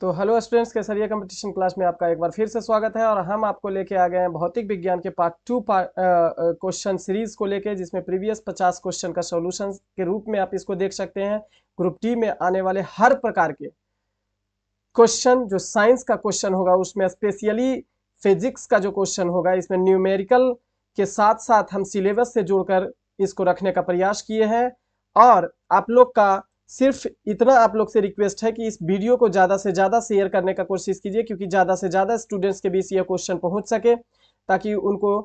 तो hello students Kesariya competition class में आपका एक बार फिर से स्वागत है और हम आपको लेके आ गए हैं भौतिक विज्ञान के पार्ट टू क्वेश्चन सीरीज को लेके जिसमें प्रीवियस 50 क्वेश्चन का सॉल्यूशन के रूप में आप इसको देख सकते हैं ग्रुप डी में आने वाले हर प्रकार के क्वेश्चन जो साइंस का क्वेश्चन होगा उसमें स्पेशली फिजिक्स का जो क्वेश्चन होगा इसमें न्यूमेरिकल के साथ साथ हम सिलेबस से जुड़कर इसको रखने का प्रयास किए हैं और आप लोग का सिर्फ इतना आप लोग से रिक्वेस्ट है कि इस वीडियो को ज़्यादा से ज़्यादा शेयर करने का कोशिश कीजिए क्योंकि ज़्यादा से ज़्यादा स्टूडेंट्स के बीच यह क्वेश्चन पहुंच सके ताकि उनको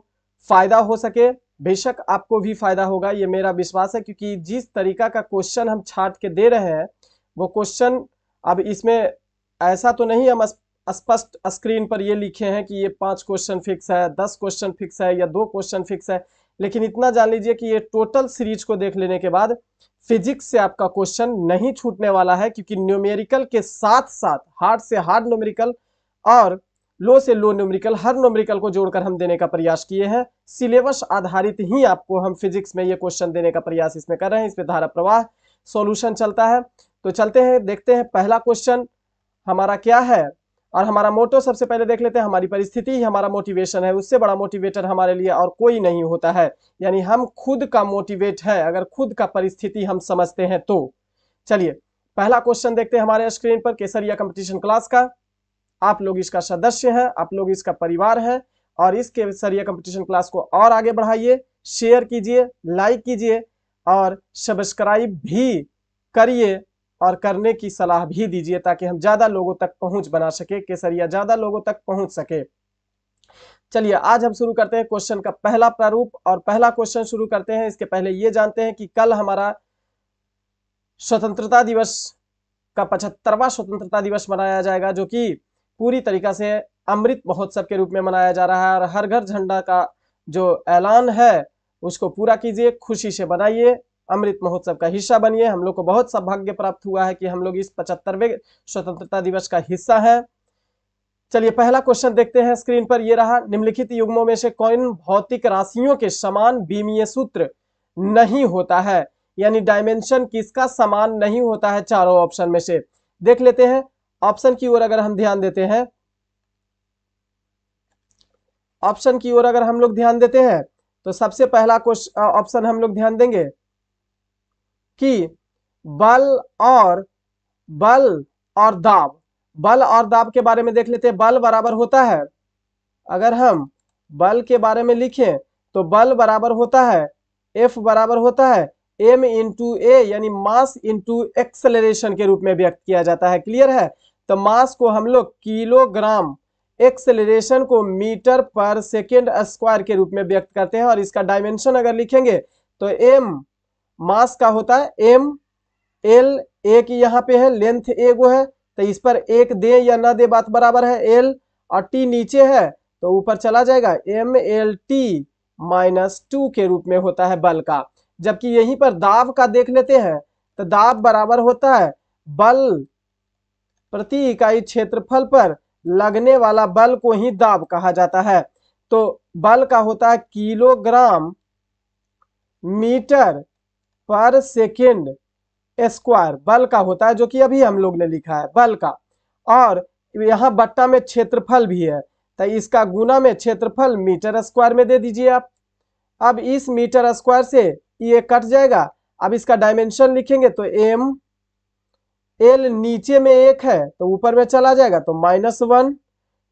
फ़ायदा हो सके बेशक आपको भी फ़ायदा होगा ये मेरा विश्वास है क्योंकि जिस तरीका का क्वेश्चन हम छाट के दे रहे हैं वो क्वेश्चन अब इसमें ऐसा तो नहीं हम स्पष्ट स्क्रीन पर ये लिखे हैं कि ये पांच क्वेश्चन फिक्स है दस क्वेश्चन फिक्स है या दो क्वेश्चन फिक्स है लेकिन इतना जान लीजिए कि ये टोटल सीरीज को देख लेने के बाद फिजिक्स से आपका क्वेश्चन नहीं छूटने वाला है क्योंकि न्यूमेरिकल के साथ साथ हार्ड से हार्ड न्यूमेरिकल और लो से लो न्यूमेरिकल हर न्यूमेरिकल को जोड़कर हम देने का प्रयास किए हैं सिलेबस आधारित ही आपको हम फिजिक्स में ये क्वेश्चन देने का प्रयास इसमें कर रहे हैं इसमें धारा प्रवाह सोल्यूशन चलता है तो चलते हैं देखते हैं पहला क्वेश्चन हमारा क्या है और हमारा मोटो सबसे पहले देख लेते हैं हमारी परिस्थिति ही हमारा मोटिवेशन है उससे बड़ा मोटिवेटर हमारे लिए और कोई नहीं होता है यानी हम खुद का मोटिवेट है अगर खुद का परिस्थिति हम समझते हैं तो चलिए पहला क्वेश्चन देखते हैं हमारे स्क्रीन पर केसरिया कंपटीशन क्लास का आप लोग इसका सदस्य हैं आप लोग इसका परिवार है और इस केसरिया कंपटीशन क्लास को और आगे बढ़ाइए शेयर कीजिए लाइक कीजिए और सब्सक्राइब भी करिए और करने की सलाह भी दीजिए ताकि हम ज़्यादा लोगों तक पहुंच बना सके केसरिया ज़्यादा लोगों तक पहुंच सके चलिए आज हम शुरू करते हैं क्वेश्चन का पहला प्रारूप और पहला क्वेश्चन शुरू करते हैं इसके पहले ये जानते हैं कि कल हमारा स्वतंत्रता दिवस का पचहत्तरवा स्वतंत्रता दिवस मनाया जाएगा जो कि पूरी तरीका से अमृत महोत्सव के रूप में मनाया जा रहा है और हर घर झंडा का जो ऐलान है उसको पूरा कीजिए खुशी से बनाइए अमृत महोत्सव का हिस्सा बनिए हम लोग को बहुत सौभाग्य प्राप्त हुआ है कि हम लोग इस पचहत्तरवे स्वतंत्रता दिवस का हिस्सा है चलिए पहला क्वेश्चन देखते हैं स्क्रीन पर यह रहा निम्नलिखित युग्मों में से कौन भौतिक राशियों के समान बीमीय सूत्र नहीं होता है यानी डायमेंशन किसका समान नहीं होता है चारों ऑप्शन में से देख लेते हैं ऑप्शन की ओर अगर हम ध्यान देते हैं ऑप्शन की ओर अगर हम लोग ध्यान देते हैं तो सबसे पहला ऑप्शन हम लोग ध्यान देंगे कि बल और बल और दाब बल और दाब के बारे में देख लेते हैं बल बराबर होता है अगर हम बल के बारे में लिखें तो बल बराबर होता है एफ बराबर होता है एम इंटू ए यानी मास इंटू एक्सेलरेशन के रूप में व्यक्त किया जाता है क्लियर है तो मास को हम लोग किलोग्राम एक्सेलरेशन को मीटर पर सेकेंड स्क्वायर के रूप में व्यक्त करते हैं और इसका डायमेंशन अगर लिखेंगे तो एम मास का होता है एम एल ए की यहाँ पे है लेंथ ए गो है तो इस पर एक दे या ना दे बात बराबर है एल और टी नीचे है तो ऊपर चला जाएगा M L T minus two के रूप में होता है बल का जबकि यहीं पर दाब का देख लेते हैं तो दाब बराबर होता है बल प्रति इकाई क्षेत्रफल पर लगने वाला बल को ही दाब कहा जाता है तो बल का होता है किलोग्राम मीटर पर सेकेंड स्क्वायर बल का होता है जो कि अभी हम लोग ने लिखा है बल का और यहाँ बट्टा में क्षेत्रफल भी है तो इसका गुना में क्षेत्रफल मीटर स्क्वायर में दे दीजिए आप अब इस मीटर स्क्वायर से ये कट जाएगा अब इसका डायमेंशन लिखेंगे तो एम एल नीचे में एक है तो ऊपर में चला जाएगा तो माइनस वन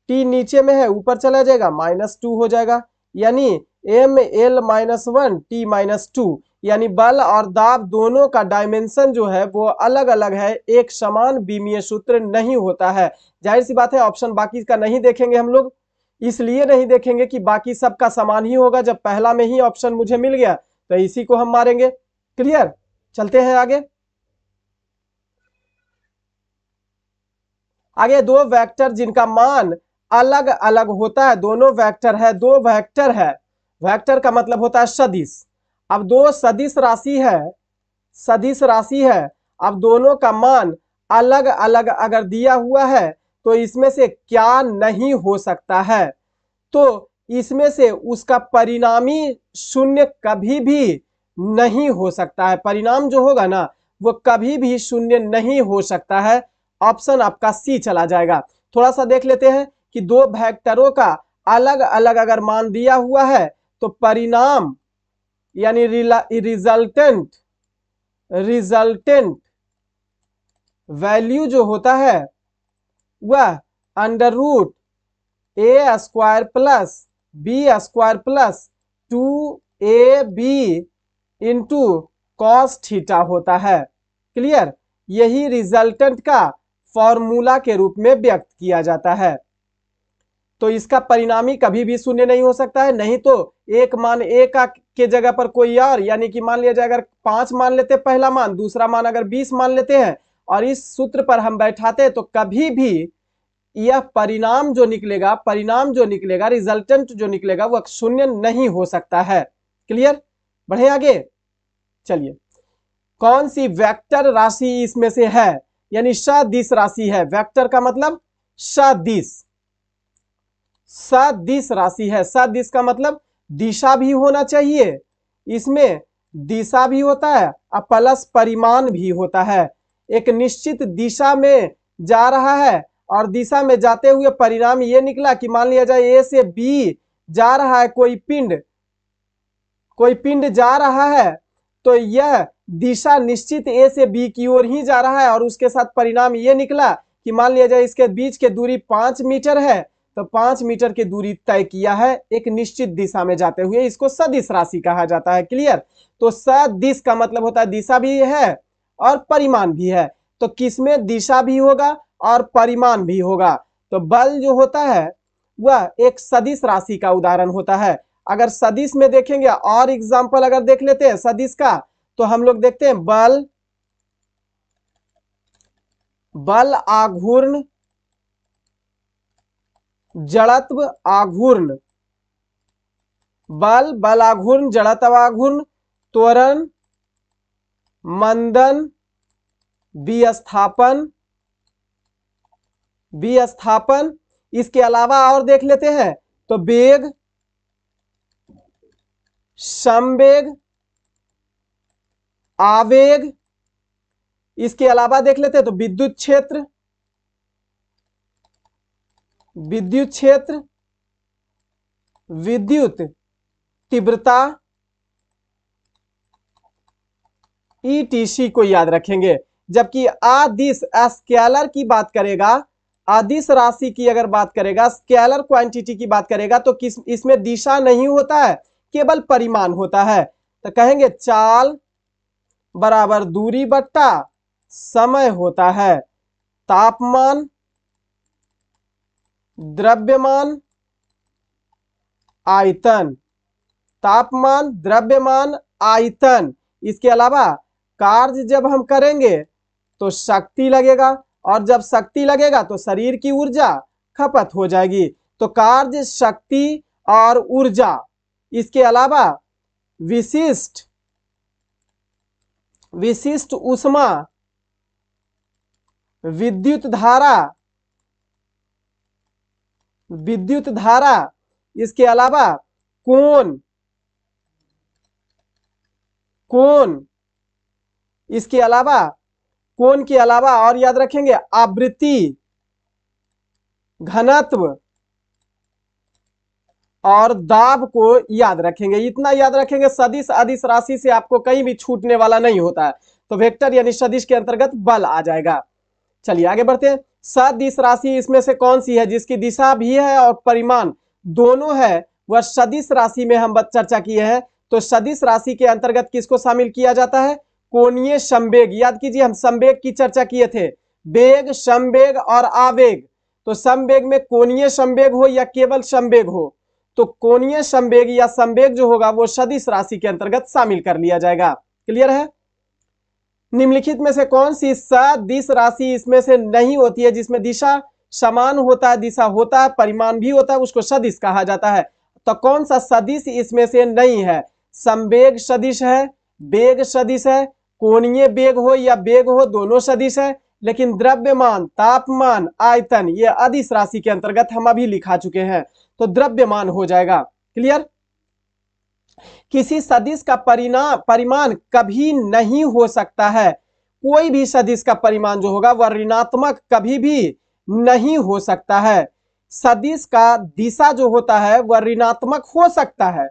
टी नीचे में है ऊपर चला जाएगा माइनस टू हो जाएगा यानी M L minus one T minus two यानी बल और दाब दोनों का डायमेंशन जो है वो अलग अलग है एक समान बीमीय सूत्र नहीं होता है जाहिर सी बात है ऑप्शन बाकी का नहीं देखेंगे हम लोग इसलिए नहीं देखेंगे कि बाकी सबका समान ही होगा जब पहला में ही ऑप्शन मुझे मिल गया तो इसी को हम मारेंगे क्लियर चलते हैं आगे आगे दो वेक्टर जिनका मान अलग अलग होता है दोनों वेक्टर है दो वेक्टर है वेक्टर का मतलब होता है सदिश अब दो सदिश राशि है सदिश राशि है अब दोनों का मान अलग अलग अगर दिया हुआ है तो इसमें से क्या नहीं हो सकता है तो इसमें से उसका परिणामी शून्य कभी भी नहीं हो सकता है परिणाम जो होगा ना वो कभी भी शून्य नहीं हो सकता है ऑप्शन आपका सी चला जाएगा थोड़ा सा देख लेते हैं कि दो वेक्टरों का अलग अलग अगर मान दिया हुआ है तो परिणाम यानी रिजल्टेंट रिजल्टेंट वैल्यू जो होता है वह under root A square plus B square plus two A B into cos theta होता है क्लियर यही रिजल्टेंट का फॉर्मूला के रूप में व्यक्त किया जाता है तो इसका परिणामी कभी भी शून्य नहीं हो सकता है नहीं तो एक मान एक का के जगह पर कोई और यानी कि मान लिया जाए अगर पांच मान लेते पहला मान दूसरा मान अगर बीस मान लेते हैं और इस सूत्र पर हम बैठाते तो कभी भी यह परिणाम जो निकलेगा परिणाम जो निकलेगा रिजल्टेंट जो निकलेगा वह शून्य नहीं हो सकता है क्लियर बढ़े आगे चलिए कौन सी वेक्टर राशि इसमें से है यानी सदिश राशि है वेक्टर का मतलब सदिश दिश राशि है दिश का मतलब दिशा भी होना चाहिए इसमें दिशा भी होता है और प्लस परिमाण भी होता है एक निश्चित दिशा में जा रहा है और दिशा में जाते हुए परिणाम ये निकला कि मान लिया जाए ए से बी जा रहा है कोई पिंड कोई पिंड जा रहा है तो यह दिशा निश्चित ए से बी की ओर ही जा रहा है और उसके साथ परिणाम ये निकला कि मान लिया जाए इसके बीच के दूरी पांच मीटर है तो पांच मीटर की दूरी तय किया है एक निश्चित दिशा में जाते हुए इसको सदिश राशि कहा जाता है क्लियर तो सदिश का मतलब होता है दिशा भी है और परिमाण भी है तो किसमें दिशा भी होगा और परिमाण भी होगा तो बल जो होता है वह एक सदिश राशि का उदाहरण होता है अगर सदिश में देखेंगे और एग्जाम्पल अगर देख लेते हैं सदिश का तो हम लोग देखते हैं बल बल आघूर्ण जड़त्व आघूर्ण बल बल आघूर्ण जड़त्व आघूर्ण त्वरण मंदन विस्थापन विस्थापन इसके अलावा और देख लेते हैं तो वेग संवेग आवेग इसके अलावा देख लेते हैं तो विद्युत क्षेत्र विद्युत क्षेत्र विद्युत तीव्रता ईटीसी e को याद रखेंगे जबकि आदिश स्केलर की बात करेगा आदिश राशि की अगर बात करेगा स्केलर क्वांटिटी की बात करेगा तो किस इसमें दिशा नहीं होता है केवल परिमाण होता है तो कहेंगे चाल बराबर दूरी बट्टा समय होता है तापमान द्रव्यमान आयतन तापमान द्रव्यमान आयतन इसके अलावा कार्य जब हम करेंगे तो शक्ति लगेगा और जब शक्ति लगेगा तो शरीर की ऊर्जा खपत हो जाएगी तो कार्य शक्ति और ऊर्जा इसके अलावा विशिष्ट विशिष्ट उष्मा विद्युत धारा विद्युत धारा इसके अलावा कोण कोण इसके अलावा कोण के अलावा और याद रखेंगे आवृत्ति घनत्व और दाब को याद रखेंगे इतना याद रखेंगे सदिश अदिश राशि से आपको कहीं भी छूटने वाला नहीं होता है तो वेक्टर यानी सदिश के अंतर्गत बल आ जाएगा चलिए आगे बढ़ते हैं दिश राशि इसमें से कौन सी है जिसकी दिशा भी है और परिमाण दोनों है वह सदिश राशि में हम चर्चा किए हैं तो सदिश राशि के अंतर्गत किसको शामिल किया जाता है कोणीय संवेग याद कीजिए हम संवेग की चर्चा किए थे वेग संवेग और आवेग तो संवेग में कोणीय संवेग हो या केवल संवेग हो तो कोणीय संवेग या संवेग जो होगा वो सदिश राशि के अंतर्गत शामिल कर लिया जाएगा क्लियर है निम्नलिखित में से कौन सी सदिश राशि इसमें से नहीं होती है जिसमें दिशा समान होता है दिशा होता है परिमाण भी होता है उसको सदिश कहा जाता है तो कौन सा सदिश इसमें से नहीं है संवेग सदिश है बेग सदिश है कोणीय बेग हो या बेग हो दोनों सदिश है लेकिन द्रव्यमान तापमान आयतन ये अधिस राशि के अंतर्गत हम अभी लिखा चुके हैं तो द्रव्यमान हो जाएगा क्लियर किसी सदिश का परिणाम परिमाण कभी नहीं हो सकता है कोई भी सदिश का परिमाण जो होगा वह ऋणात्मक कभी भी नहीं हो सकता है सदिश का दिशा जो होता है वह ऋणात्मक हो सकता है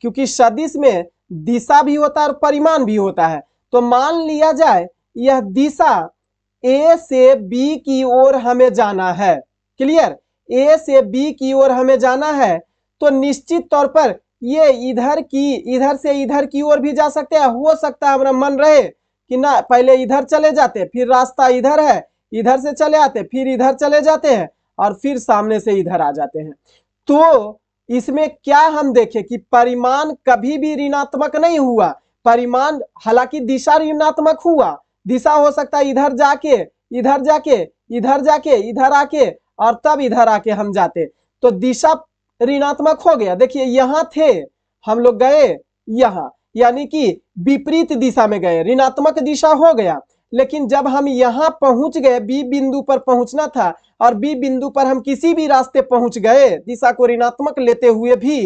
क्योंकि सदिश में दिशा भी होता है और परिमाण भी होता है तो मान लिया जाए यह दिशा ए से बी की ओर हमें जाना है क्लियर ए से बी की ओर हमें जाना है तो निश्चित तौर पर ये इधर की इधर से इधर की ओर भी जा सकते हैं हो सकता है हमारा मन रहे कि ना पहले इधर चले जाते फिर रास्ता इधर है इधर से चले आते फिर इधर चले जाते हैं और फिर सामने से इधर आ जाते हैं तो इसमें क्या हम देखें कि परिमाण कभी भी ऋणात्मक नहीं हुआ परिमाण हालांकि दिशा ऋणात्मक हुआ दिशा हो सकता है इधर जाके इधर जाके इधर जाके इधर आके और तब इधर आके हम जाते तो दिशा ऋणात्मक हो गया देखिए यहाँ थे हम लोग गए यहाँ यानी कि विपरीत दिशा में गए ऋणात्मक दिशा हो गया लेकिन जब हम यहाँ पहुंच गए बी बिंदु पर पहुंचना था और बी बिंदु पर हम किसी भी रास्ते पहुंच गए दिशा को ऋणात्मक लेते हुए भी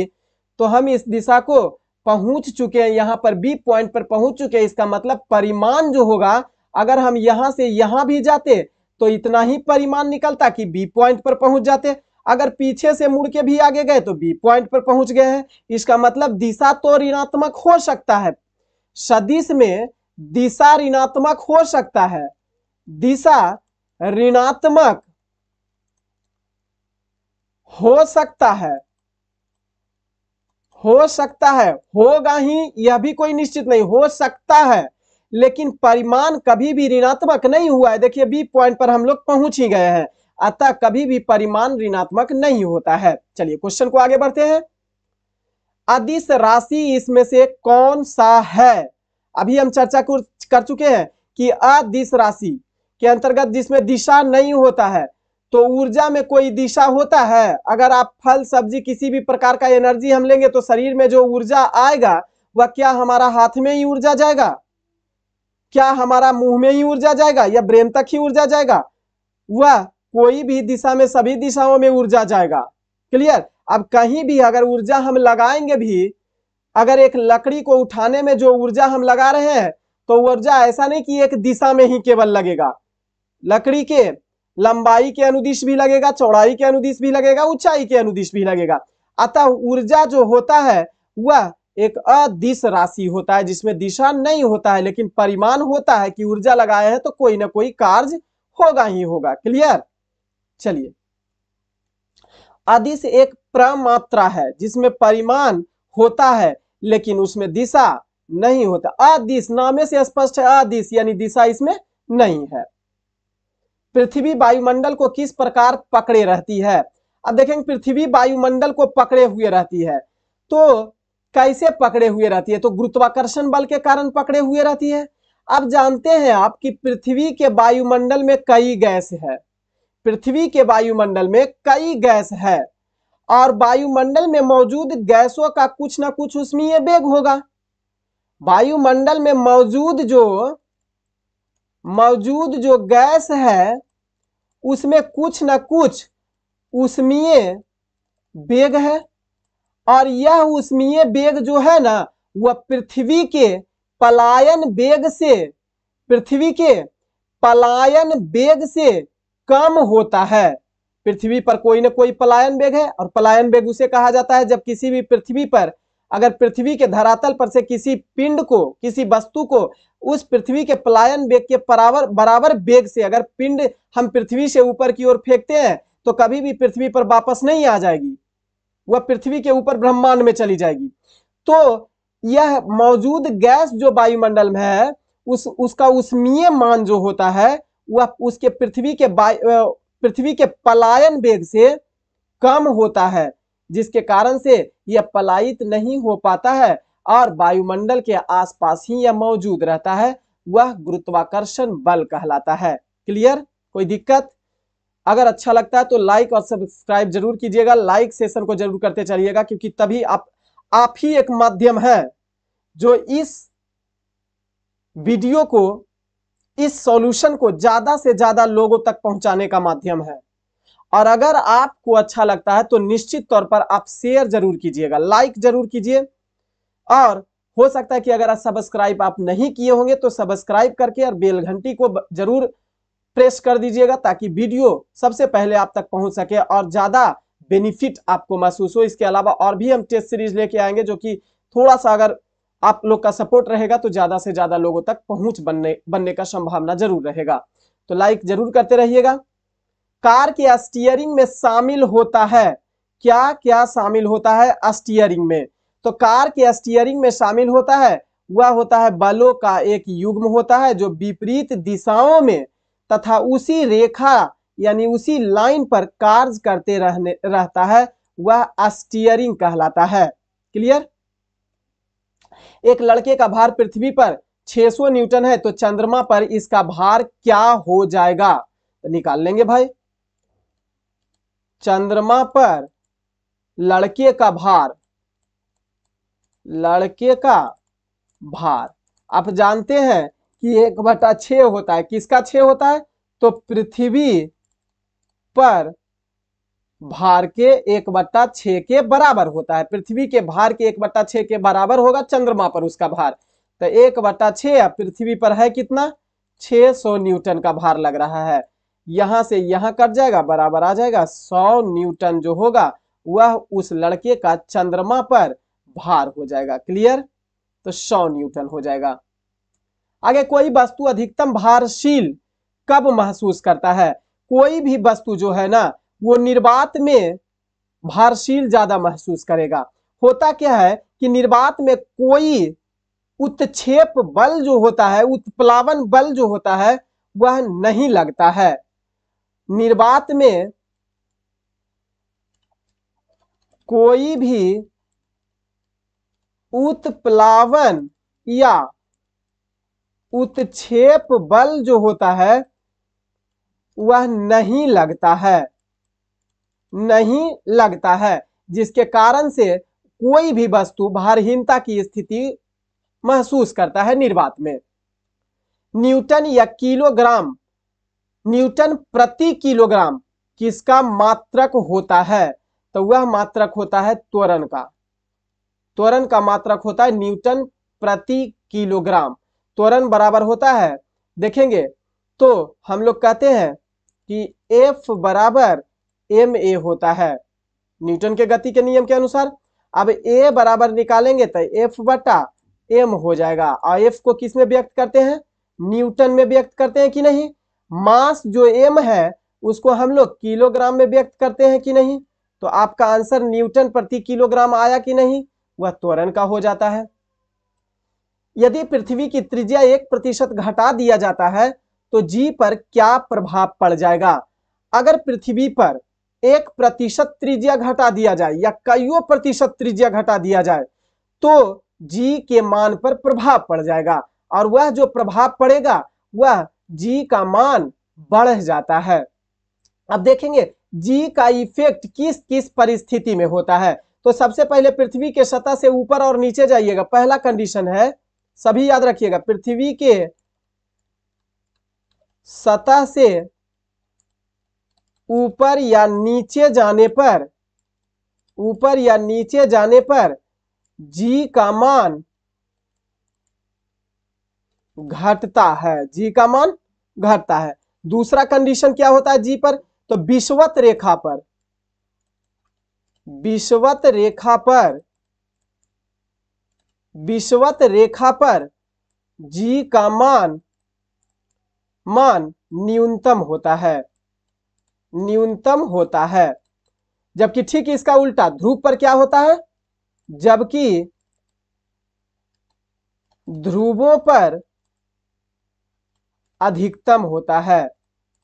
तो हम इस दिशा को पहुंच चुके हैं यहाँ पर बी पॉइंट पर पहुंच चुके हैं इसका मतलब परिमाण जो होगा अगर हम यहाँ से यहाँ भी जाते तो इतना ही परिमाण निकलता कि बी पॉइंट पर पहुंच जाते अगर पीछे से मुड़ के भी आगे गए तो बी पॉइंट पर पहुंच गए हैं इसका मतलब दिशा तो ऋणात्मक हो सकता है सदिश में दिशा ऋणात्मक हो सकता है दिशा ऋणात्मक हो सकता है हो सकता है होगा ही यह भी कोई निश्चित नहीं हो सकता है लेकिन परिमाण कभी भी ऋणात्मक नहीं हुआ है देखिए बी पॉइंट पर हम लोग पहुंच ही गए हैं अतः कभी भी परिमाण ऋणात्मक नहीं होता है चलिए क्वेश्चन को आगे बढ़ते हैं अदिश राशि इसमें से कौन सा है अभी हम चर्चा कर चुके हैं कि अदिश राशि के अंतर्गत जिसमें दिशा नहीं होता है तो ऊर्जा में कोई दिशा होता है अगर आप फल सब्जी किसी भी प्रकार का एनर्जी हम लेंगे तो शरीर में जो ऊर्जा आएगा वह क्या हमारा हाथ में ही ऊर्जा जाएगा क्या हमारा मुंह में ही ऊर्जा जाएगा या ब्रेन तक ही ऊर्जा जाएगा वह कोई भी दिशा में सभी दिशाओं में ऊर्जा जाएगा क्लियर अब कहीं भी अगर ऊर्जा हम लगाएंगे भी अगर एक लकड़ी को उठाने में जो ऊर्जा हम लगा रहे हैं तो ऊर्जा ऐसा नहीं कि एक दिशा में ही केवल लगेगा लकड़ी के लंबाई के अनुदिश भी लगेगा चौड़ाई के अनुदिश भी लगेगा ऊंचाई के अनुदिश भी लगेगा अतः ऊर्जा जो होता है वह एक अदिश राशि होता है जिसमें दिशा नहीं होता है लेकिन परिमाण होता है कि ऊर्जा लगाए हैं तो कोई ना कोई कार्य होगा ही होगा क्लियर चलिए आदिश एक प्रमात्रा है जिसमें परिमाण होता है लेकिन उसमें दिशा नहीं होता आदिश नामे से स्पष्ट है आदिश यानी दिशा इसमें नहीं है पृथ्वी वायुमंडल को किस प्रकार पकड़े रहती है अब देखेंगे पृथ्वी वायुमंडल को पकड़े हुए रहती है तो कैसे पकड़े हुए रहती है तो गुरुत्वाकर्षण बल के कारण पकड़े हुए रहती है अब जानते हैं आप कि पृथ्वी के वायुमंडल में कई गैस है पृथ्वी के वायुमंडल में कई गैस है और वायुमंडल में मौजूद गैसों का कुछ ना कुछ उष्मीय वेग होगा वायुमंडल में मौजूद जो मौजूद जो गैस है उसमें कुछ ना कुछ उसमीय वेग है और यह उसमीय वेग जो है ना वह पृथ्वी के पलायन वेग से पृथ्वी के पलायन वेग से कम होता है पृथ्वी पर कोई ना कोई पलायन वेग है और पलायन वेग उसे कहा जाता है जब किसी भी पृथ्वी पर अगर पृथ्वी के धरातल पर से किसी पिंड को किसी वस्तु को उस पृथ्वी के पलायन वेग के बराबर बराबर वेग से अगर पिंड हम पृथ्वी से ऊपर की ओर फेंकते हैं तो कभी भी पृथ्वी पर वापस नहीं आ जाएगी वह पृथ्वी के ऊपर ब्रह्मांड में चली जाएगी तो यह मौजूद गैस जो वायुमंडल में है उस उसका उष्मीय मान जो होता है वह उसके पृथ्वी के पृथ्वी के पलायन वेग से कम होता है जिसके कारण से यह पलायित नहीं हो पाता है और वायुमंडल के आसपास ही यह मौजूद रहता है वह गुरुत्वाकर्षण बल कहलाता है क्लियर कोई दिक्कत अगर अच्छा लगता है तो लाइक और सब्सक्राइब जरूर कीजिएगा लाइक सेशन को जरूर करते चलिएगा क्योंकि तभी आप आप ही एक माध्यम है जो इस वीडियो को इस सॉल्यूशन को ज़्यादा से ज़्यादा लोगों तक पहुंचाने का माध्यम है और अगर आपको अच्छा लगता है तो निश्चित तौर पर आप शेयर जरूर कीजिएगा लाइक जरूर कीजिए और हो सकता है कि अगर आप सब्सक्राइब आप नहीं किए होंगे तो सब्सक्राइब करके और बेल घंटी को जरूर प्रेस कर दीजिएगा ताकि वीडियो सबसे पहले आप तक पहुंच सके और ज़्यादा बेनिफिट आपको महसूस हो इसके अलावा और भी हम टेस्ट सीरीज लेके आएंगे जो कि थोड़ा सा अगर आप लोग का सपोर्ट रहेगा तो ज्यादा से ज्यादा लोगों तक पहुंच बनने बनने का संभावना जरूर रहेगा तो लाइक जरूर करते रहिएगा कार के स्टीयरिंग में शामिल होता है क्या क्या शामिल होता है स्टीयरिंग में तो कार के स्टीयरिंग में शामिल होता है वह होता है बलों का एक युग्म होता है जो विपरीत दिशाओं में तथा उसी रेखा यानी उसी लाइन पर कार्य करते रहने रहता है वह स्टीयरिंग कहलाता है क्लियर एक लड़के का भार पृथ्वी पर 600 न्यूटन है तो चंद्रमा पर इसका भार क्या हो जाएगा तो निकाल लेंगे भाई चंद्रमा पर लड़के का भार लड़के का भार आप जानते हैं कि एक बटा छ होता है किसका छ होता है तो पृथ्वी पर हम्म। भार के एक बट्टा छ के बराबर होता है पृथ्वी के भार के एक बट्टा छ के बराबर होगा चंद्रमा पर उसका भार तो एक बट्टा छ पृथ्वी पर है कितना 600 न्यूटन का भार लग रहा है यहां से यहां कट जाएगा बराबर आ जाएगा 100 न्यूटन जो होगा वह उस लड़के का चंद्रमा पर भार हो जाएगा क्लियर तो 100 न्यूटन हो जाएगा आगे कोई वस्तु अधिकतम भारशील कब महसूस करता है कोई भी वस्तु जो है ना वो निर्बात में भारशील ज्यादा महसूस करेगा होता क्या है कि निर्बात में कोई उत्क्षेप बल जो होता है उत्प्लावन बल जो होता है वह नहीं लगता है निर्बात में कोई भी उत्प्लावन या उत्क्षेप बल जो होता है वह नहीं लगता है नहीं लगता है जिसके कारण से कोई भी वस्तु भारहीनता की स्थिति महसूस करता है निर्वात में न्यूटन या किलोग्राम न्यूटन प्रति किलोग्राम किसका मात्रक होता है तो वह मात्रक होता है त्वरण का त्वरण का मात्रक होता है न्यूटन प्रति किलोग्राम त्वरण बराबर होता है देखेंगे तो हम लोग कहते हैं कि एफ बराबर एम ए होता है न्यूटन के गति के नियम के अनुसार अब ए बराबर निकालेंगे तो एफ बटा एम हो जाएगा और एफ को किस में व्यक्त करते हैं न्यूटन में व्यक्त करते हैं कि नहीं मास जो एम है उसको हम लोग किलोग्राम में व्यक्त करते हैं कि नहीं तो आपका आंसर न्यूटन प्रति किलोग्राम आया कि नहीं वह त्वरण का हो जाता है यदि पृथ्वी की त्रिज्या एक प्रतिशत घटा दिया जाता है तो जी पर क्या प्रभाव पड़ जाएगा अगर पृथ्वी पर एक प्रतिशत त्रिज्या घटा दिया जाए या कईयों प्रतिशत त्रिज्या घटा दिया जाए तो जी के मान पर प्रभाव पड़ जाएगा और वह जो प्रभाव पड़ेगा वह जी का मान बढ़ जाता है अब देखेंगे जी का इफेक्ट किस किस परिस्थिति में होता है तो सबसे पहले पृथ्वी के सतह से ऊपर और नीचे जाइएगा पहला कंडीशन है सभी याद रखिएगा पृथ्वी के सतह से ऊपर या नीचे जाने पर ऊपर या नीचे जाने पर जी का मान घटता है जी का मान घटता है दूसरा कंडीशन क्या होता है जी पर तो विश्वत रेखा पर विश्वत रेखा पर विश्वत रेखा पर जी का मान मान न्यूनतम होता है न्यूनतम होता है जबकि ठीक इसका उल्टा ध्रुव पर क्या होता है जबकि ध्रुवों पर अधिकतम होता है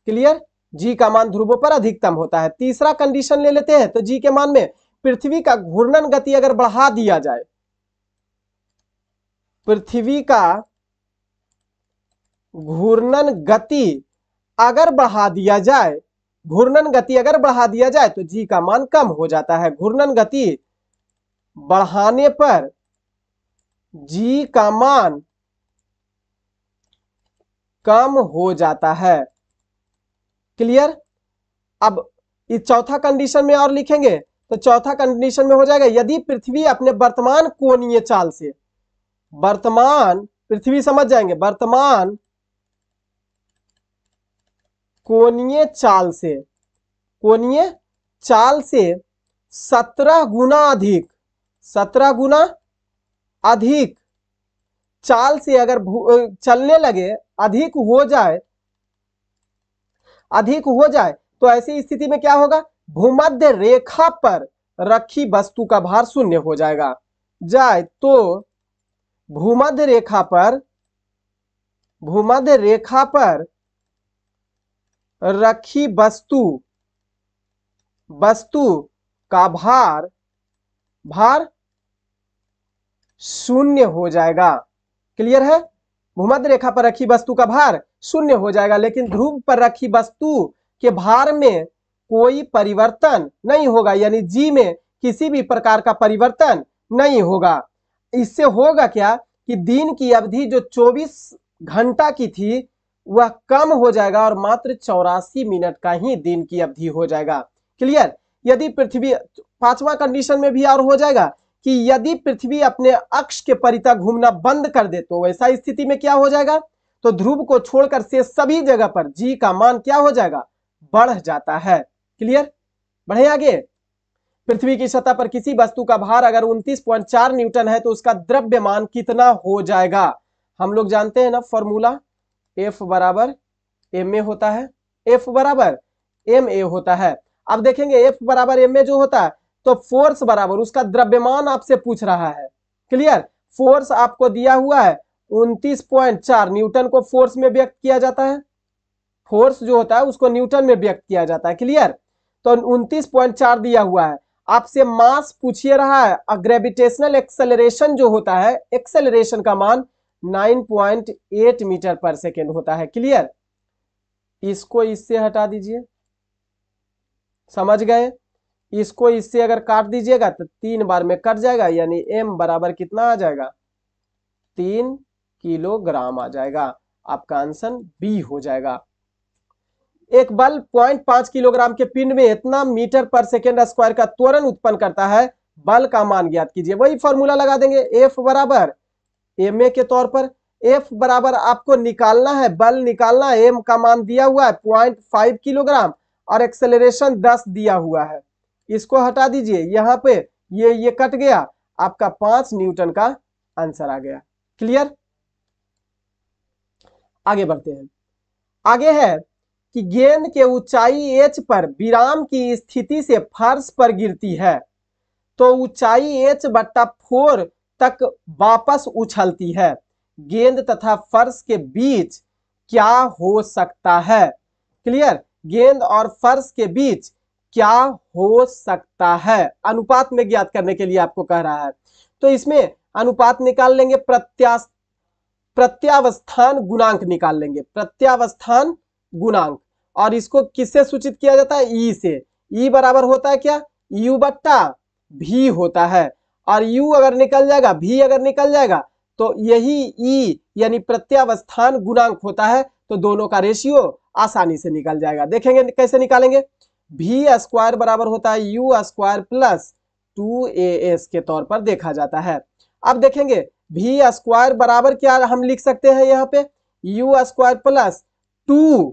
क्लियर जी का मान ध्रुवों पर अधिकतम होता है तीसरा कंडीशन ले लेते हैं तो जी के मान में पृथ्वी का घूर्णन गति अगर बढ़ा दिया जाए पृथ्वी का घूर्णन गति अगर बढ़ा दिया जाए घूर्णन गति अगर बढ़ा दिया जाए तो जी का मान कम हो जाता है घूर्णन गति बढ़ाने पर जी का मान कम हो जाता है क्लियर अब इस चौथा कंडीशन में और लिखेंगे तो चौथा कंडीशन में हो जाएगा यदि पृथ्वी अपने वर्तमान कोणीय चाल से वर्तमान पृथ्वी समझ जाएंगे वर्तमान कोणीय चाल से कोणीय चाल से सत्रह गुना अधिक सत्रह गुना अधिक चाल से अगर चलने लगे अधिक हो जाए अधिक हो जाए तो ऐसी स्थिति में क्या होगा भूमध्य रेखा पर रखी वस्तु का भार शून्य हो जाएगा जाए तो भूमध्य रेखा पर भूमध्य रेखा पर रखी वस्तु वस्तु का भार भार शून्य हो जाएगा क्लियर है भूमध्य रेखा पर रखी वस्तु का भार शून्य हो जाएगा लेकिन ध्रुव पर रखी वस्तु के भार में कोई परिवर्तन नहीं होगा यानी जी में किसी भी प्रकार का परिवर्तन नहीं होगा इससे होगा क्या कि दिन की अवधि जो 24 घंटा की थी वह कम हो जाएगा और मात्र चौरासी मिनट का ही दिन की अवधि हो जाएगा क्लियर यदि पृथ्वी पांचवा कंडीशन में भी और हो जाएगा कि यदि पृथ्वी अपने अक्ष के परिता घूमना बंद कर दे तो वैसा स्थिति में क्या हो जाएगा तो ध्रुव को छोड़कर से सभी जगह पर जी का मान क्या हो जाएगा बढ़ जाता है क्लियर बढ़े आगे पृथ्वी की सतह पर किसी वस्तु का भार अगर 29.4 न्यूटन है तो उसका द्रव्यमान कितना हो जाएगा हम लोग जानते हैं ना फॉर्मूला एफ बराबर एम ए होता है एफ बराबर एम ए होता है अब देखेंगे एफ बराबर एम ए जो होता है तो फोर्स बराबर उसका द्रव्यमान आपसे पूछ रहा है क्लियर फोर्स आपको दिया हुआ है 29.4 न्यूटन को फोर्स में व्यक्त किया जाता है फोर्स जो होता है उसको न्यूटन में व्यक्त किया जाता है क्लियर तो 29.4 दिया हुआ है आपसे मास पूछिए रहा है और ग्रेविटेशनल एक्सेलरेशन जो होता है एक्सेलरेशन का मान 9.8 मीटर पर सेकेंड होता है क्लियर इसको इससे हटा दीजिए समझ गए इसको इससे अगर काट दीजिएगा तो तीन बार में कट जाएगा यानी एम बराबर कितना आ जाएगा तीन किलोग्राम आ जाएगा आपका आंसर बी हो जाएगा एक बल पॉइंट पांच किलोग्राम के पिंड में इतना मीटर पर सेकेंड स्क्वायर का त्वरण उत्पन्न करता है बल का मान ज्ञात कीजिए वही फॉर्मूला लगा देंगे एफ बराबर एम ए के तौर पर एफ बराबर आपको निकालना है बल निकालना है एम का मान दिया हुआ है पॉइंट फाइव किलोग्राम और एक्सेलरेशन दस दिया हुआ है इसको हटा दीजिए यहाँ पे ये ये कट गया आपका पांच न्यूटन का आंसर आ गया क्लियर आगे बढ़ते हैं आगे है कि गेंद के ऊंचाई एच पर विराम की स्थिति से फर्श पर गिरती है तो ऊंचाई एच बट्टा फोर तक वापस उछलती है गेंद तथा फर्श के बीच क्या हो सकता है क्लियर गेंद और फर्श के बीच क्या हो सकता है अनुपात में ज्ञात करने के लिए आपको कह रहा है तो इसमें अनुपात निकाल लेंगे प्रत्यास प्रत्यावस्थान गुणांक निकाल लेंगे प्रत्यावस्थान गुणांक और इसको किससे सूचित किया जाता है ई से ई बराबर होता है क्या यू बट्टा भी होता है और u अगर निकल जाएगा भी अगर निकल जाएगा तो यही e यानी प्रत्यावस्थान गुणांक होता है तो दोनों का रेशियो आसानी से निकल जाएगा देखेंगे कैसे निकालेंगे भी स्क्वायर बराबर होता है U square plus two A S के तौर पर देखा जाता है अब देखेंगे भी स्क्वायर बराबर क्या हम लिख सकते हैं यहाँ पे यू स्क्वायर प्लस टू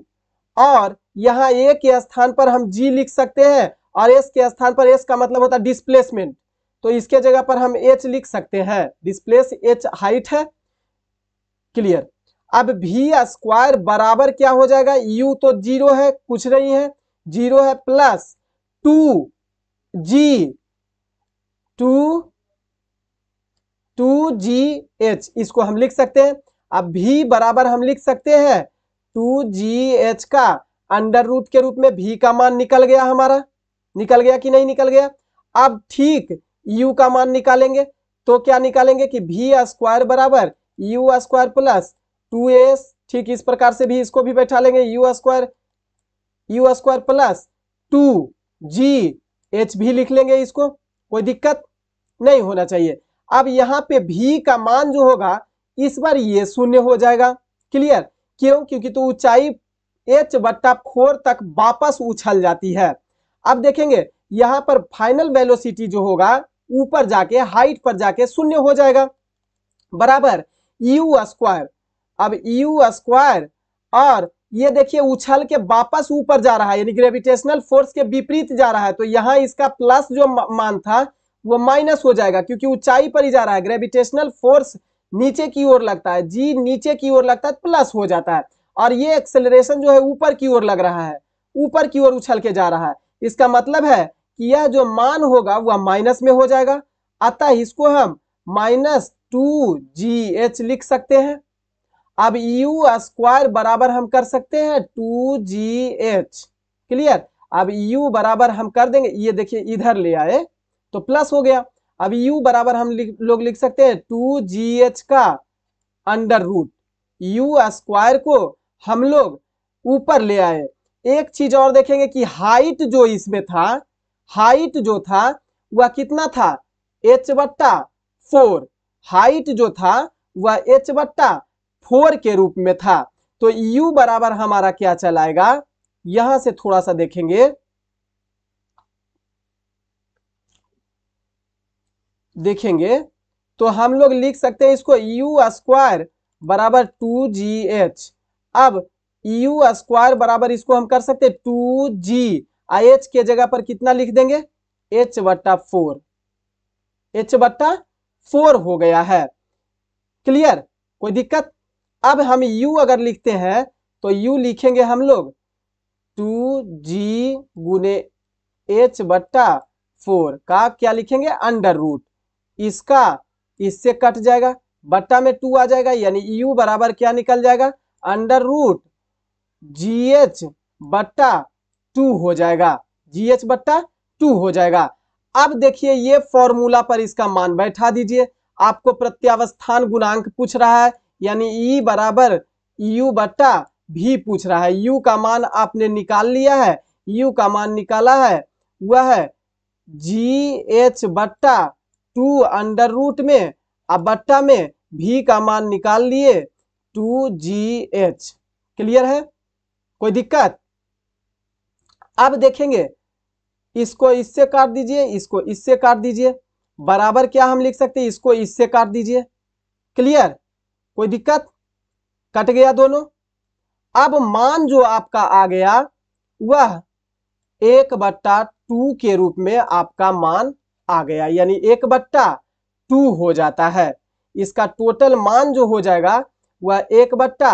और यहाँ ए के स्थान पर हम जी लिख सकते हैं और एस के स्थान पर एस का मतलब होता है डिस्प्लेसमेंट तो इसके जगह पर हम एच लिख सकते हैं डिस्प्लेस एच हाइट है क्लियर अब भी स्क्वायर बराबर क्या हो जाएगा यू तो जीरो है कुछ नहीं है जीरो है plus two G two two G H इसको हम लिख सकते हैं अब भी बराबर हम लिख सकते हैं टू जी एच का अंडर रूट के रूप में भी का मान निकल गया हमारा निकल गया कि नहीं निकल गया अब ठीक यू का मान निकालेंगे तो क्या निकालेंगे कि भी स्क्वायर बराबर U square plus two S ठीक इस प्रकार से भी इसको भी बैठा लेंगे U square U square plus two G H भी लिख लेंगे इसको कोई दिक्कत नहीं होना चाहिए अब यहाँ पे भी का मान जो होगा इस बार ये शून्य हो जाएगा क्लियर क्यों क्योंकि तो ऊंचाई एच बट्टा फोर तक वापस उछल जाती है अब देखेंगे यहाँ पर फाइनल वेलोसिटी जो होगा ऊपर जाके हाइट पर जाके शून्य हो जाएगा बराबर यू स्क्वायर अब यू स्क्वायर और ये देखिए उछल के वापस ऊपर जा रहा है यानी ग्रेविटेशनल फोर्स के विपरीत जा रहा है तो यहाँ इसका प्लस जो मान था वो माइनस हो जाएगा क्योंकि ऊंचाई पर ही जा रहा है ग्रेविटेशनल फोर्स नीचे की ओर लगता है जी नीचे की ओर लगता है प्लस हो जाता है और ये एक्सेलरेशन जो है ऊपर की ओर लग रहा है ऊपर की ओर उछल के जा रहा है इसका मतलब है यह जो मान होगा वह माइनस में हो जाएगा अतः इसको हम माइनस टू जी एच लिख सकते हैं अब यू स्क्वायर बराबर हम कर सकते हैं टू जी एच क्लियर अब यू बराबर हम कर देंगे ये देखिए इधर ले आए तो प्लस हो गया अब यू बराबर हम लिख, लोग लिख सकते हैं टू जी एच का अंडर रूट यू स्क्वायर को हम लोग ऊपर ले आए एक चीज और देखेंगे कि हाइट जो इसमें था हाइट जो था वह कितना था एच बट्टा फोर हाइट जो था वह एच बट्टा फोर के रूप में था तो यू बराबर हमारा क्या चलाएगा यहां से थोड़ा सा देखेंगे देखेंगे तो हम लोग लिख सकते हैं इसको यू स्क्वायर बराबर टू जी एच अब यू स्क्वायर बराबर इसको हम कर सकते हैं टू जी आई एच के जगह पर कितना लिख देंगे एच बट्टा फोर एच बट्टा फोर हो गया है क्लियर कोई दिक्कत अब हम u अगर लिखते हैं तो u लिखेंगे हम लोग टू जी गुने एच बट्टा फोर का क्या लिखेंगे अंडर रूट इसका इससे कट जाएगा बट्टा में टू आ जाएगा यानी u बराबर क्या निकल जाएगा अंडर रूट जी एच बट्टा टू हो जाएगा जी एच बट्टा टू हो जाएगा अब देखिए ये फॉर्मूला पर इसका मान बैठा दीजिए आपको प्रत्यावस्थान गुणांक पूछ रहा है यानी ई e बराबर यू बट्टा भी पूछ रहा है यू का मान आपने निकाल लिया है यू का मान निकाला है वह है जी एच बट्टा टू अंडर रूट में अब बट्टा में भी का मान निकाल लिए टू जी एच क्लियर है कोई दिक्कत अब देखेंगे इसको इससे काट दीजिए इसको इससे काट दीजिए बराबर क्या हम लिख सकते हैं इसको इससे काट दीजिए क्लियर कोई दिक्कत कट गया दोनों अब मान जो आपका आ गया वह एक बट्टा टू के रूप में आपका मान आ गया यानी एक बट्टा टू हो जाता है इसका टोटल मान जो हो जाएगा वह एक बट्टा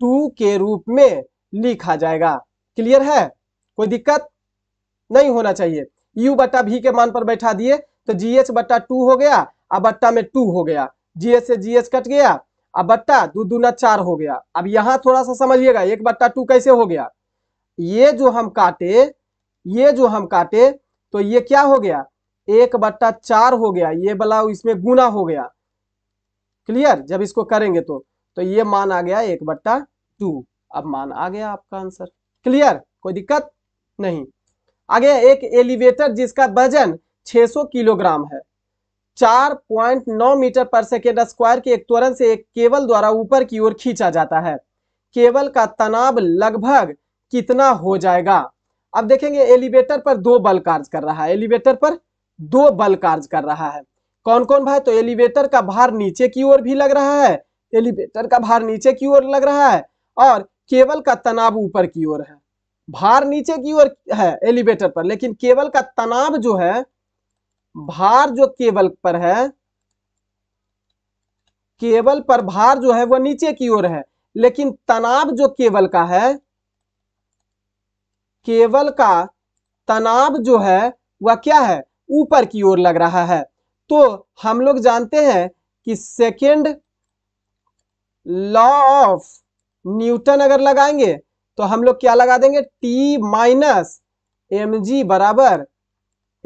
टू के रूप में लिखा जाएगा क्लियर है कोई दिक्कत नहीं होना चाहिए यू बट्टा भी के मान पर बैठा दिए तो जी एच बट्टा टू हो गया अब बट्टा में टू हो गया जी एच से जी एच कट गया अब बट्टा दो दूना चार हो गया अब यहां थोड़ा सा समझिएगा एक बट्टा टू कैसे हो गया ये जो हम काटे ये जो हम काटे तो ये क्या हो गया एक बट्टा चार हो गया ये वाला इसमें गुना हो गया क्लियर जब इसको करेंगे तो तो ये मान आ गया एक बट्टा टू अब मान आ गया आपका आंसर क्लियर कोई दिक्कत नहीं आगे एक एलिवेटर जिसका वजन 600 किलोग्राम है 4.9 मीटर पर सेकेंड स्क्वायर के एक त्वरण से एक केबल द्वारा ऊपर की ओर खींचा जाता है केबल का तनाव लगभग कितना हो जाएगा अब देखेंगे एलिवेटर पर दो बल कार्य कर रहा है एलिवेटर पर दो बल कार्य कर रहा है कौन कौन भाई तो एलिवेटर का भार नीचे की ओर भी लग रहा है एलिवेटर का भार नीचे की ओर लग रहा है और केबल का तनाव ऊपर की ओर है भार नीचे की ओर है एलिवेटर पर लेकिन केबल का तनाव जो है भार जो केबल पर है केबल पर भार जो है वह नीचे की ओर है लेकिन तनाव जो केबल का है केबल का तनाव जो है वह क्या है ऊपर की ओर लग रहा है तो हम लोग जानते हैं कि सेकेंड लॉ ऑफ न्यूटन अगर लगाएंगे तो हम लोग क्या लगा देंगे टी माइनस एम जी बराबर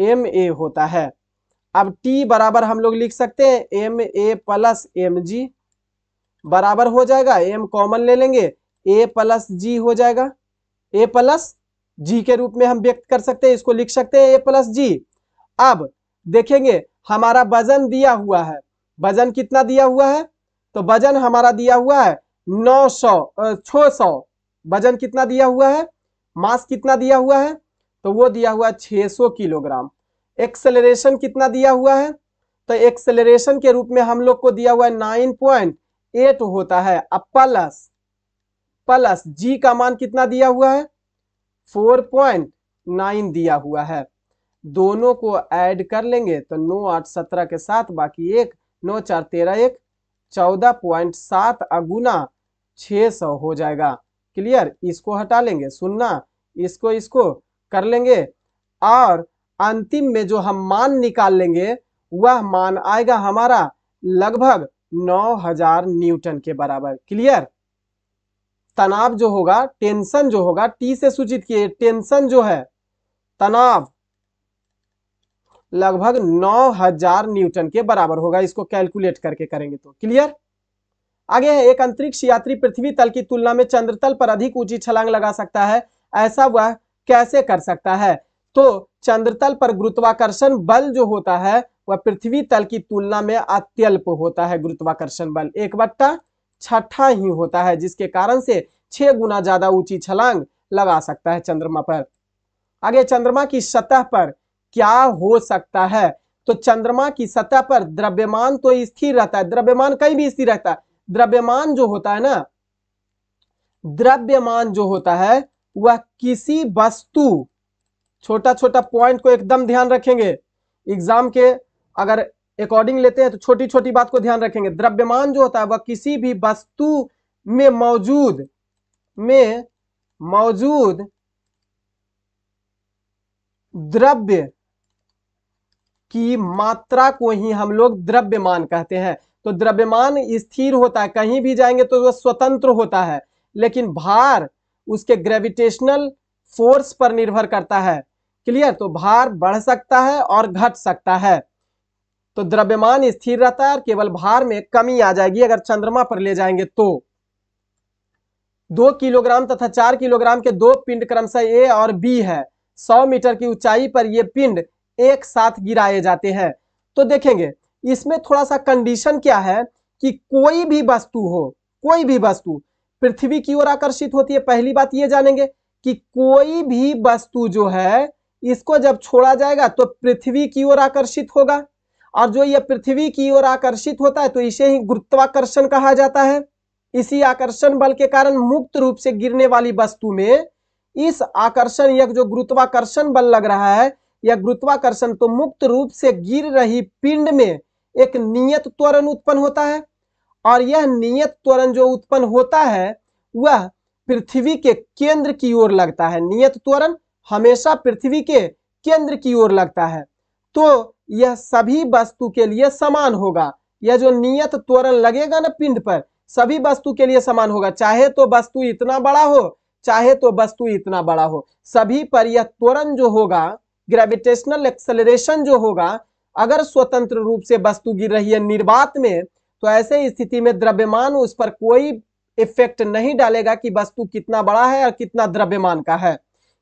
एम ए होता है अब टी बराबर हम लोग लिख सकते हैं M A plus M G बराबर हो जाएगा एम कॉमन ले लेंगे ए प्लस जी हो जाएगा ए प्लस जी के रूप में हम व्यक्त कर सकते हैं इसको लिख सकते हैं ए प्लस जी अब देखेंगे हमारा वजन दिया हुआ है वजन कितना दिया हुआ है तो वजन हमारा दिया हुआ है नौ सौ छो सौ वजन कितना दिया हुआ है मास कितना दिया हुआ है तो वो दिया हुआ है 600 किलोग्राम एक्सेलरेशन कितना दिया हुआ है तो एक्सेलरेशन के रूप में हम लोग को दिया हुआ है नाइन पॉइंट एट होता है अब प्लस प्लस जी का मान कितना दिया हुआ है फोर पॉइंट नाइन दिया हुआ है दोनों को ऐड कर लेंगे तो नौ आठ सत्रह के साथ बाकी एक नौ चार तेरह एक चौदह पॉइंट सात अगुना छ सौ हो जाएगा क्लियर इसको हटा लेंगे सुनना इसको इसको कर लेंगे और अंतिम में जो हम मान निकाल लेंगे वह मान आएगा हमारा लगभग 9000 न्यूटन के बराबर क्लियर तनाव जो होगा टेंशन जो होगा टी से सूचित किए टेंशन जो है तनाव लगभग 9000 न्यूटन के बराबर होगा इसको कैलकुलेट करके करेंगे तो क्लियर आगे है एक अंतरिक्ष यात्री पृथ्वी तल की तुलना में चंद्र तल पर अधिक ऊंची छलांग लगा सकता है ऐसा वह कैसे कर सकता है तो चंद्र तल पर गुरुत्वाकर्षण बल जो होता है वह पृथ्वी तल की तुलना में अत्यल्प होता है गुरुत्वाकर्षण बल एक बट्टा छठा ही होता है जिसके कारण से छह गुना ज्यादा ऊंची छलांग लगा सकता है चंद्रमा पर आगे चंद्रमा की सतह पर क्या हो सकता है तो चंद्रमा की सतह पर द्रव्यमान तो स्थिर रहता है द्रव्यमान कहीं भी स्थिर रहता है द्रव्यमान जो होता है ना द्रव्यमान जो होता है वह किसी वस्तु छोटा छोटा पॉइंट को एकदम ध्यान रखेंगे एग्जाम के अगर अकॉर्डिंग लेते हैं तो छोटी छोटी बात को ध्यान रखेंगे द्रव्यमान जो होता है वह किसी भी वस्तु में मौजूद में मौजूद द्रव्य की मात्रा को ही हम लोग द्रव्यमान कहते हैं तो द्रव्यमान स्थिर होता है कहीं भी जाएंगे तो वह स्वतंत्र होता है लेकिन भार उसके ग्रेविटेशनल फोर्स पर निर्भर करता है क्लियर तो भार बढ़ सकता है और घट सकता है तो द्रव्यमान स्थिर रहता है और केवल भार में कमी आ जाएगी अगर चंद्रमा पर ले जाएंगे तो दो किलोग्राम तथा चार किलोग्राम के दो पिंड क्रमशः ए और बी है सौ मीटर की ऊंचाई पर ये पिंड एक साथ गिराए जाते हैं तो देखेंगे इसमें थोड़ा सा कंडीशन क्या है कि कोई भी वस्तु हो कोई भी वस्तु पृथ्वी की ओर आकर्षित होती है पहली बात ये जानेंगे कि कोई भी वस्तु जो है इसको जब छोड़ा जाएगा तो पृथ्वी की ओर आकर्षित होगा और जो ये पृथ्वी की ओर आकर्षित होता है तो इसे ही गुरुत्वाकर्षण कहा जाता है इसी आकर्षण बल के कारण मुक्त रूप से गिरने वाली वस्तु में इस आकर्षण या जो गुरुत्वाकर्षण बल लग रहा है यह गुरुत्वाकर्षण तो मुक्त रूप से गिर रही पिंड में एक नियत त्वरण उत्पन्न होता है और यह नियत त्वरण जो उत्पन्न होता है वह पृथ्वी के केंद्र की ओर लगता है नियत त्वरण हमेशा पृथ्वी के केंद्र की ओर लगता है तो यह सभी वस्तु के लिए समान होगा यह जो नियत त्वरण लगेगा ना पिंड पर सभी वस्तु के लिए समान होगा चाहे तो वस्तु इतना बड़ा हो चाहे तो वस्तु इतना बड़ा हो सभी पर यह त्वरण जो होगा ग्रेविटेशनल एक्सेलरेशन जो होगा अगर स्वतंत्र रूप से वस्तु गिर रही है निर्वात में तो ऐसे स्थिति में द्रव्यमान उस पर कोई इफेक्ट नहीं डालेगा कि वस्तु कितना बड़ा है और कितना द्रव्यमान का है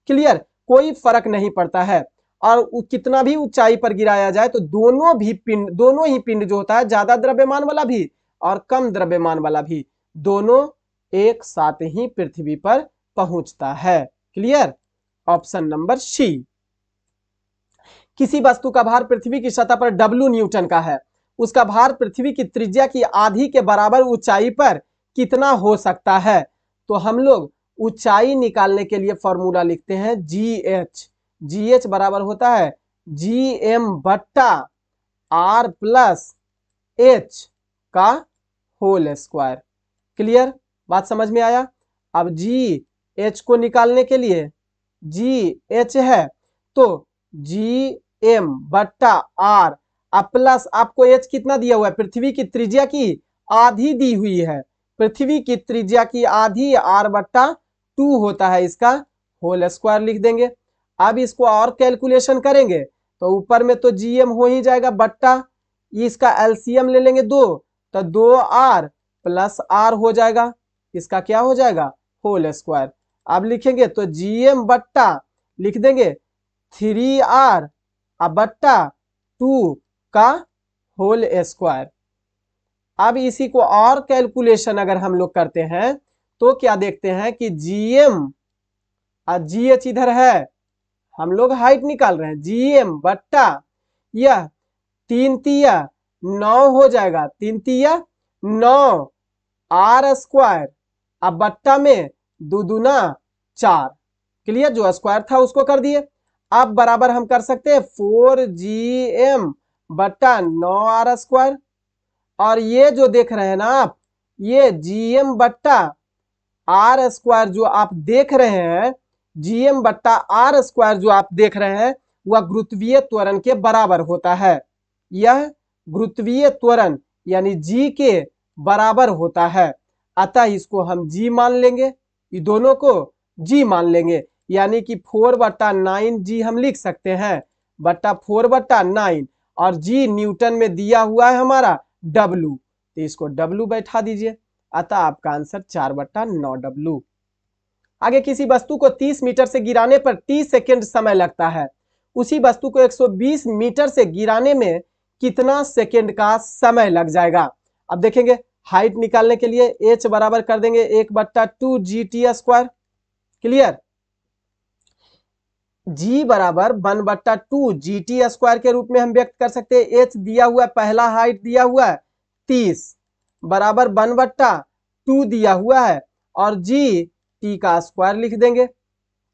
क्लियर कोई फर्क नहीं पड़ता है और कितना भी ऊंचाई पर गिराया जाए तो दोनों भी पिंड दोनों ही पिंड जो होता है ज्यादा द्रव्यमान वाला भी और कम द्रव्यमान वाला भी दोनों एक साथ ही पृथ्वी पर पहुंचता है क्लियर ऑप्शन नंबर सी किसी वस्तु का भार पृथ्वी की सतह पर डब्लू न्यूटन का है उसका भार पृथ्वी की त्रिज्या की आधी के बराबर ऊंचाई पर कितना हो सकता है तो हम लोग ऊंचाई निकालने के लिए फॉर्मूला लिखते हैं जी एच जी एच बराबर होता है जी एम बट्टा आर प्लस एच का होल स्क्वायर क्लियर बात समझ में आया अब जी एच को निकालने के लिए जी एच है तो जी एम बट्टा आर अब प्लस आपको एच कितना दिया हुआ है पृथ्वी की त्रिज्या की आधी दी हुई है पृथ्वी की त्रिज्या की आधी आर बट्टा टू होता है इसका होल स्क्वायर लिख देंगे अब इसको और कैलकुलेशन करेंगे तो ऊपर में तो एम हो ही जाएगा बट्टा इसका एलसीएम ले लेंगे दो तो दो आर प्लस आर हो जाएगा इसका क्या हो जाएगा होल स्क्वायर अब लिखेंगे तो जीएम बट्टा लिख देंगे थ्री आर बट्टा टू का होल स्क्वायर अब इसी को और कैलकुलेशन अगर हम लोग करते हैं तो क्या देखते हैं कि जी एम जी एच इधर है हम लोग हाइट निकाल रहे हैं जी एम बट्टा यह तीन तिया नौ हो जाएगा तीन तिया नौ आर स्क्वायर अब बट्टा में दो दुना चार क्लियर जो स्क्वायर था उसको कर दिए अब बराबर हम कर सकते हैं फोर जी एम बट्टा नौ आर स्क्वायर और ये जो देख रहे हैं ना आप ये जी एम बट्टा आर स्क्वायर जो आप देख रहे हैं जी एम बट्टा आर स्क्वायर जो आप देख रहे हैं वह गुरुत्वीय त्वरण के बराबर होता है यह गुरुत्वीय त्वरण यानी जी के बराबर होता है अतः इसको हम जी मान लेंगे ये दोनों को जी मान लेंगे यानी कि फोर बट्टा नाइन जी हम लिख सकते हैं बट्टा फोर बट्टा नाइन और जी न्यूटन में दिया हुआ है हमारा डब्लू तो इसको डब्लू बैठा दीजिए अतः आपका आंसर चार बट्टा नौ डब्लू आगे किसी वस्तु को तीस मीटर से गिराने पर तीस सेकेंड समय लगता है उसी वस्तु को बीस मीटर से गिराने में कितना सेकेंड का समय लग जाएगा अब देखेंगे हाइट निकालने के लिए एच बराबर कर देंगे एक बट्टा two G T square clear G बराबर वन बट्टा टू जी टी स्क्वायर के रूप में हम व्यक्त कर सकते हैं एच दिया हुआ है पहला हाइट दिया हुआ है तीस बराबर वन बट्टा टू दिया हुआ है और जी टी का स्क्वायर लिख देंगे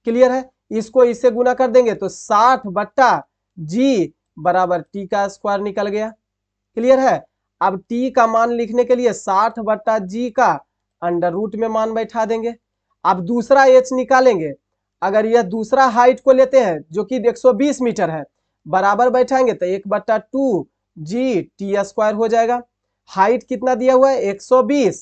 क्लियर है इसको इससे गुना कर देंगे तो साठ बट्टा जी बराबर टी का स्क्वायर निकल गया क्लियर है अब टी का मान लिखने के लिए साठ बट्टा जी का अंडर रूट में मान बैठा देंगे अब दूसरा एच निकालेंगे अगर यह दूसरा हाइट को लेते हैं जो कि 120 मीटर है बराबर बैठाएंगे तो एक बट्टा टू जी टी स्क्वायर हो जाएगा हाइट कितना दिया हुआ है 120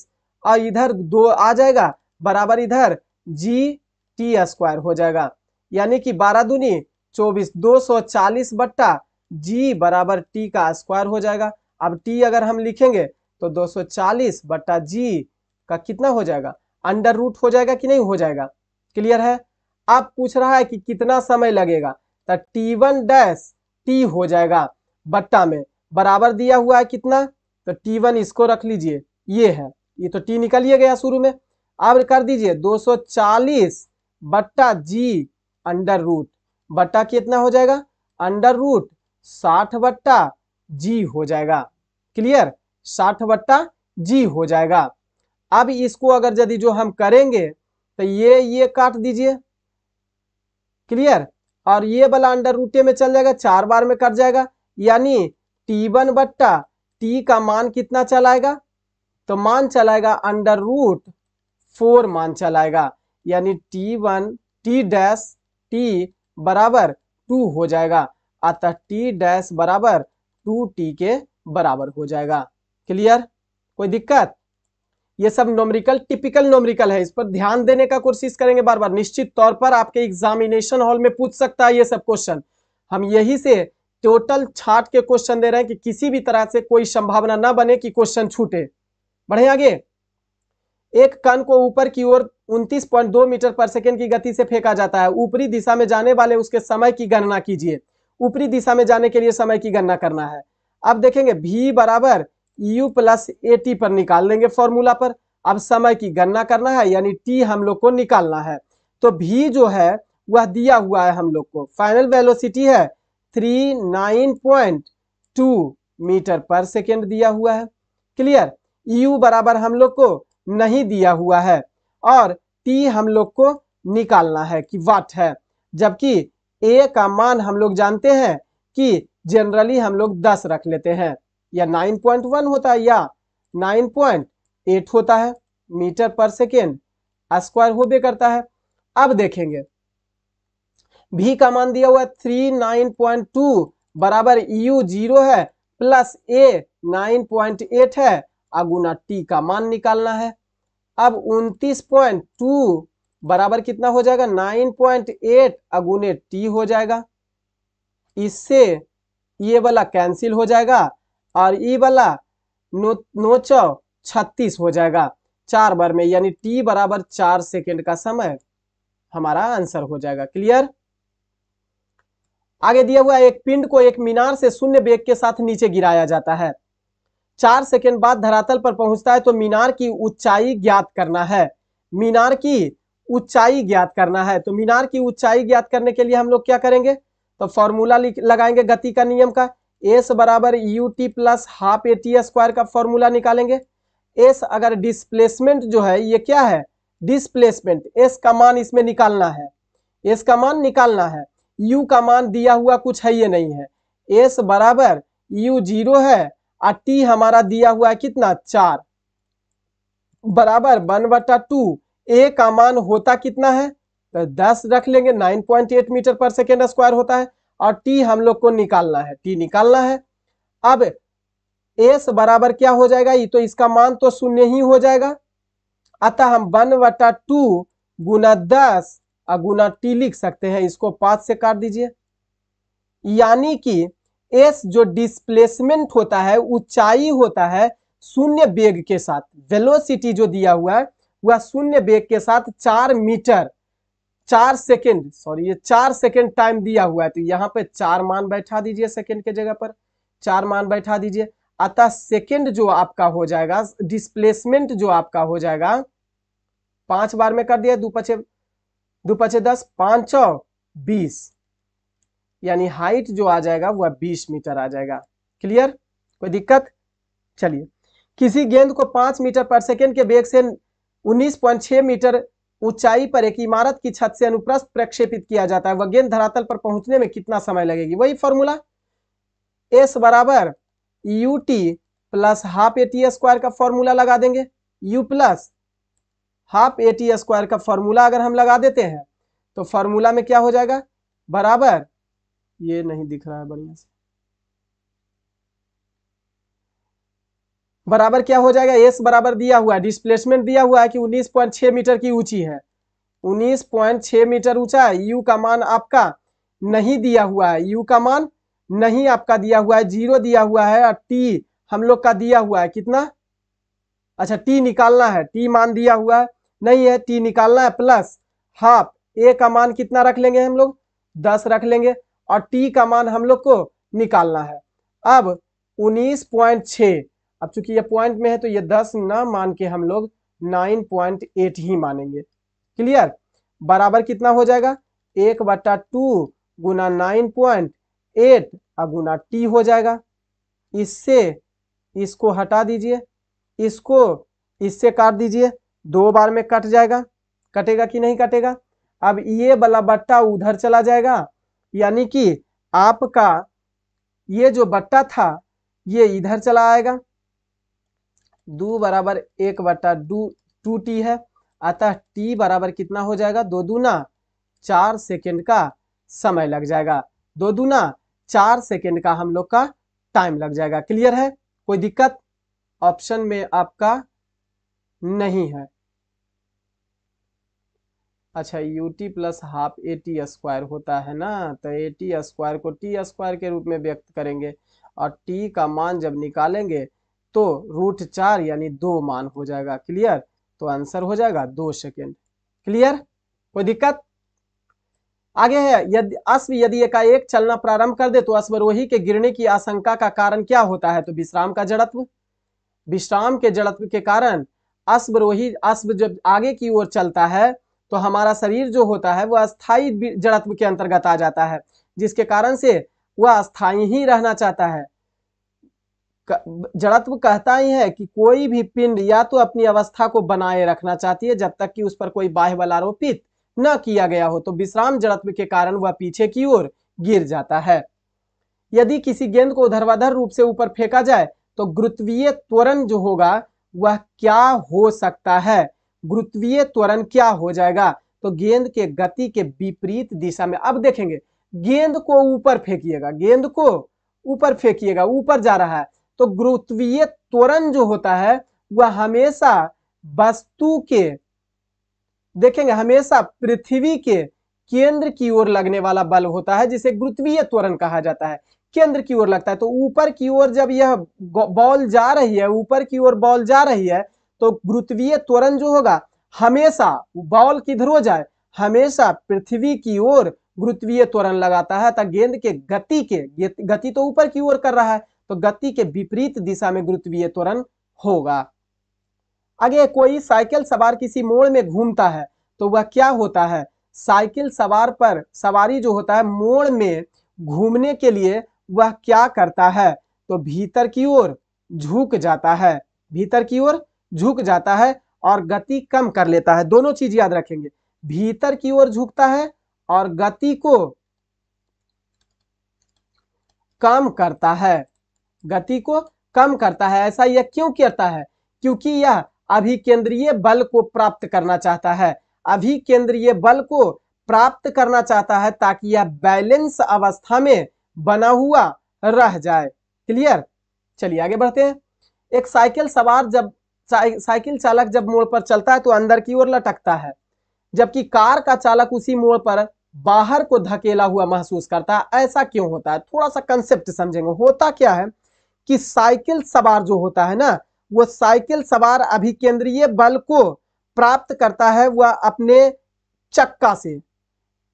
और इधर दो आ जाएगा बराबर इधर जी टी स्क्वायर हो जाएगा यानी कि बारह दूनी चौबीस दो सौ चालीस बट्टा जी बराबर टी का स्क्वायर हो जाएगा अब टी अगर हम लिखेंगे तो 240 बट्टा जी का कितना हो जाएगा अंडर रूट हो जाएगा कि नहीं हो जाएगा क्लियर है अब पूछ रहा है कि कितना समय लगेगा तो टी वन डैश टी हो जाएगा बट्टा में बराबर दिया हुआ है कितना तो टी वन इसको रख लीजिए ये है ये तो टी निकलिए गया शुरू में अब कर दीजिए 240 बट्टा जी अंडर रूट बट्टा कितना हो जाएगा अंडर रूट साठ बट्टा जी हो जाएगा क्लियर साठ बट्टा जी हो जाएगा अब इसको अगर यदि जो हम करेंगे तो ये ये काट दीजिए क्लियर और ये वाला अंडर रूटे में चल जाएगा चार बार में कट जाएगा यानी टी वन बट्टा टी का मान कितना चलाएगा तो मान चलाएगा अंडर रूट फोर मान चलाएगा यानी T one T dash T बराबर टू हो जाएगा अतः टी डैश बराबर टू टी के बराबर हो जाएगा क्लियर कोई दिक्कत ये सब नोमरिकल टिपिकल नोमरिकल है इस पर ध्यान देने का कोशिश करेंगे बार बार निश्चित तौर पर आपके एग्जामिनेशन हॉल में पूछ सकता है ये सब क्वेश्चन हम यही से टोटल छाट के क्वेश्चन दे रहे हैं कि किसी भी तरह से कोई संभावना ना बने कि क्वेश्चन छूटे बढ़े आगे एक कण को ऊपर की ओर 29.2 मीटर पर सेकेंड की गति से फेंका जाता है ऊपरी दिशा में जाने वाले उसके समय की गणना कीजिए ऊपरी दिशा में जाने के लिए समय की गणना करना है अब देखेंगे भी बराबर यू प्लस ए टी पर निकाल लेंगे फॉर्मूला पर अब समय की गणना करना है यानी टी हम लोग को निकालना है तो भी जो है वह दिया हुआ है हम लोग को फाइनल वेलोसिटी है three nine point two metre पर सेकेंड दिया हुआ है क्लियर यू बराबर हम लोग को नहीं दिया हुआ है और टी हम लोग को निकालना है कि वाट है जबकि ए का मान हम लोग जानते हैं कि जनरली हम लोग दस रख लेते हैं या 9.1 होता है या 9.8 होता है मीटर पर सेकेंड स्क्वायर हो भी करता है अब देखेंगे भी का मान दिया हुआ थ्री नाइन पॉइंट टू बराबर यू जीरो है plus A nine point eight है अगुना टी का मान निकालना है अब उन्तीस पॉइंट टू बराबर कितना हो जाएगा नाइन पॉइंट एट अगुने टी हो जाएगा इससे ये वाला कैंसिल हो जाएगा और ई वाला नो नोच छत्तीस हो जाएगा चार बार में यानी टी बराबर चार सेकेंड का समय हमारा आंसर हो जाएगा क्लियर आगे दिया हुआ एक पिंड को एक मीनार से शून्य बेग के साथ नीचे गिराया जाता है चार सेकेंड बाद धरातल पर पहुंचता है तो मीनार की ऊंचाई ज्ञात करना है मीनार की ऊंचाई ज्ञात करना है तो मीनार की ऊंचाई ज्ञात करने के लिए हम लोग क्या करेंगे तो फॉर्मूला लगाएंगे गति का नियम का एस बराबर U T plus half A T square का फॉर्मूला निकालेंगे एस अगर डिस्प्लेसमेंट जो है ये क्या है डिस्प्लेसमेंट एस का मान इसमें निकालना है एस का मान निकालना है यू का मान दिया हुआ कुछ है ये नहीं है एस बराबर यू जीरो है और टी हमारा दिया हुआ है कितना चार बराबर वन बटा टू ए का मान होता कितना है तो दस रख लेंगे नाइन पॉइंट एट मीटर पर सेकेंड स्क्वायर होता है और टी हम लोग को निकालना है टी निकालना है अब एस बराबर क्या हो जाएगा ये तो इसका मान तो शून्य ही हो जाएगा अतः हम वन वटा टू गुना दस और गुना टी लिख सकते हैं इसको पांच से काट दीजिए यानी कि एस जो डिस्प्लेसमेंट होता है ऊंचाई होता है शून्य बेग के साथ वेलोसिटी जो दिया हुआ है वह शून्य बेग के साथ चार मीटर चार सेकेंड सॉरी ये चार सेकेंड टाइम दिया हुआ है तो यहाँ पे चार मान बैठा दीजिए सेकेंड के जगह पर चार मान बैठा दीजिए अतः सेकेंड जो आपका हो जाएगा डिस्प्लेसमेंट जो आपका हो जाएगा पांच बार में कर दिया दो पचे दो पचे दस पांच बीस यानी हाइट जो आ जाएगा वह बीस मीटर आ जाएगा क्लियर कोई दिक्कत चलिए किसी गेंद को पांच मीटर पर सेकेंड के वेग से छह मीटर ऊंचाई पर एक इमारत की छत से अनुप्रस्थ प्रक्षेपित किया जाता है वह गेंद धरातल पर पहुंचने में कितना समय लगेगी वही फॉर्मूला एस बराबर U T plus half A T square का फॉर्मूला लगा देंगे U plus half A T square का फॉर्मूला अगर हम लगा देते हैं तो फॉर्मूला में क्या हो जाएगा बराबर ये नहीं दिख रहा है बढ़िया से बराबर क्या हो जाएगा एस बराबर दिया हुआ है डिस्प्लेसमेंट दिया हुआ है कि 19.6 मीटर की ऊंची है 19.6 मीटर ऊंचा है यू का मान आपका नहीं दिया हुआ है यू का मान नहीं आपका दिया हुआ है जीरो दिया हुआ है और टी हम लोग का दिया हुआ है कितना अच्छा टी निकालना है टी मान दिया हुआ है नहीं है टी निकालना है प्लस हाफ ए का मान कितना रख लेंगे हम लोग दस रख लेंगे और टी का मान हम लोग को निकालना है अब उन्नीस पॉइंट छः अब चूंकि ये पॉइंट में है तो ये दस ना मान के हम लोग नाइन पॉइंट एट ही मानेंगे क्लियर बराबर कितना हो जाएगा एक बट्टा टू गुना नाइन पॉइंट एट और गुना टी हो जाएगा इससे इसको हटा दीजिए इसको इससे काट दीजिए दो बार में कट जाएगा कटेगा कि नहीं कटेगा अब ये वाला बट्टा उधर चला जाएगा यानी कि आपका ये जो बट्टा था ये इधर चला आएगा दू बराबर एक बटा दू टू टी है अतः टी बराबर कितना हो जाएगा दो दूना चार सेकेंड का समय लग जाएगा दो दूना चार सेकेंड का हम लोग का टाइम लग जाएगा क्लियर है कोई दिक्कत ऑप्शन में आपका नहीं है अच्छा U T plus half A T square होता है ना तो ए टी स्क्वायर को टी स्क्वायर के रूप में व्यक्त करेंगे और टी का मान जब निकालेंगे तो रूट चार यानी दो मान हो जाएगा क्लियर तो आंसर हो जाएगा दो सेकेंड क्लियर कोई दिक्कत आगे है यदि अश्व यदि एकाएक चलना प्रारंभ कर दे तो अश्वरोही के गिरने की आशंका का कारण क्या होता है तो विश्राम का जड़त्व विश्राम के जड़त्व के कारण अश्वरोही अश्व जब आगे की ओर चलता है तो हमारा शरीर जो होता है वह अस्थायी जड़त्व के अंतर्गत आ जाता है जिसके कारण से वह अस्थायी ही रहना चाहता है जड़त्व कहता ही है कि कोई भी पिंड या तो अपनी अवस्था को बनाए रखना चाहती है जब तक कि उस पर कोई बाह्य बल आरोपित न किया गया हो तो विश्राम जड़त्व के कारण वह पीछे की ओर गिर जाता है यदि किसी गेंद को धरवाधर रूप से ऊपर फेंका जाए तो गुरुत्वीय त्वरण जो होगा वह क्या हो सकता है गुरुत्वीय त्वरण क्या हो जाएगा तो गेंद के गति के विपरीत दिशा में अब देखेंगे गेंद को ऊपर फेंकिएगा गेंद को ऊपर फेंकिएगा ऊपर जा रहा है तो गुरुत्वीय त्वरण जो होता है वह हमेशा वस्तु के देखेंगे हमेशा पृथ्वी के केंद्र की ओर लगने वाला बल होता है जिसे गुरुत्वीय त्वरण कहा जाता है केंद्र की ओर लगता है तो ऊपर की ओर जब यह बॉल जा रही है ऊपर की ओर बॉल जा रही है तो गुरुत्वीय त्वरण जो होगा हमेशा बॉल किधर हो जाए हमेशा पृथ्वी की ओर गुरुत्वीय त्वरण लगाता है गेंद के गति के गति तो ऊपर की ओर कर रहा है तो गति के विपरीत दिशा में गुरुत्वीय त्वरण होगा आगे कोई साइकिल सवार किसी मोड़ में घूमता है तो वह क्या होता है साइकिल सवार पर सवारी जो होता है मोड़ में घूमने के लिए वह क्या करता है तो भीतर की ओर झुक जाता है भीतर की ओर झुक जाता है और गति कम कर लेता है दोनों चीज याद रखेंगे भीतर की ओर झुकता है और गति को कम करता है गति को कम करता है ऐसा यह क्यों करता है क्योंकि यह अभिकेंद्रीय बल को प्राप्त करना चाहता है अभिकेंद्रीय बल को प्राप्त करना चाहता है ताकि यह बैलेंस अवस्था में बना हुआ रह जाए क्लियर चलिए आगे बढ़ते हैं एक साइकिल सवार जब साइकिल चालक जब मोड़ पर चलता है तो अंदर की ओर लटकता है जबकि कार का चालक उसी मोड़ पर बाहर को धकेला हुआ महसूस करता है ऐसा क्यों होता है थोड़ा सा कंसेप्ट समझेंगे होता क्या है कि साइकिल सवार जो होता है ना वो साइकिल सवार अभिकेंद्रीय बल को प्राप्त करता है वह अपने चक्का से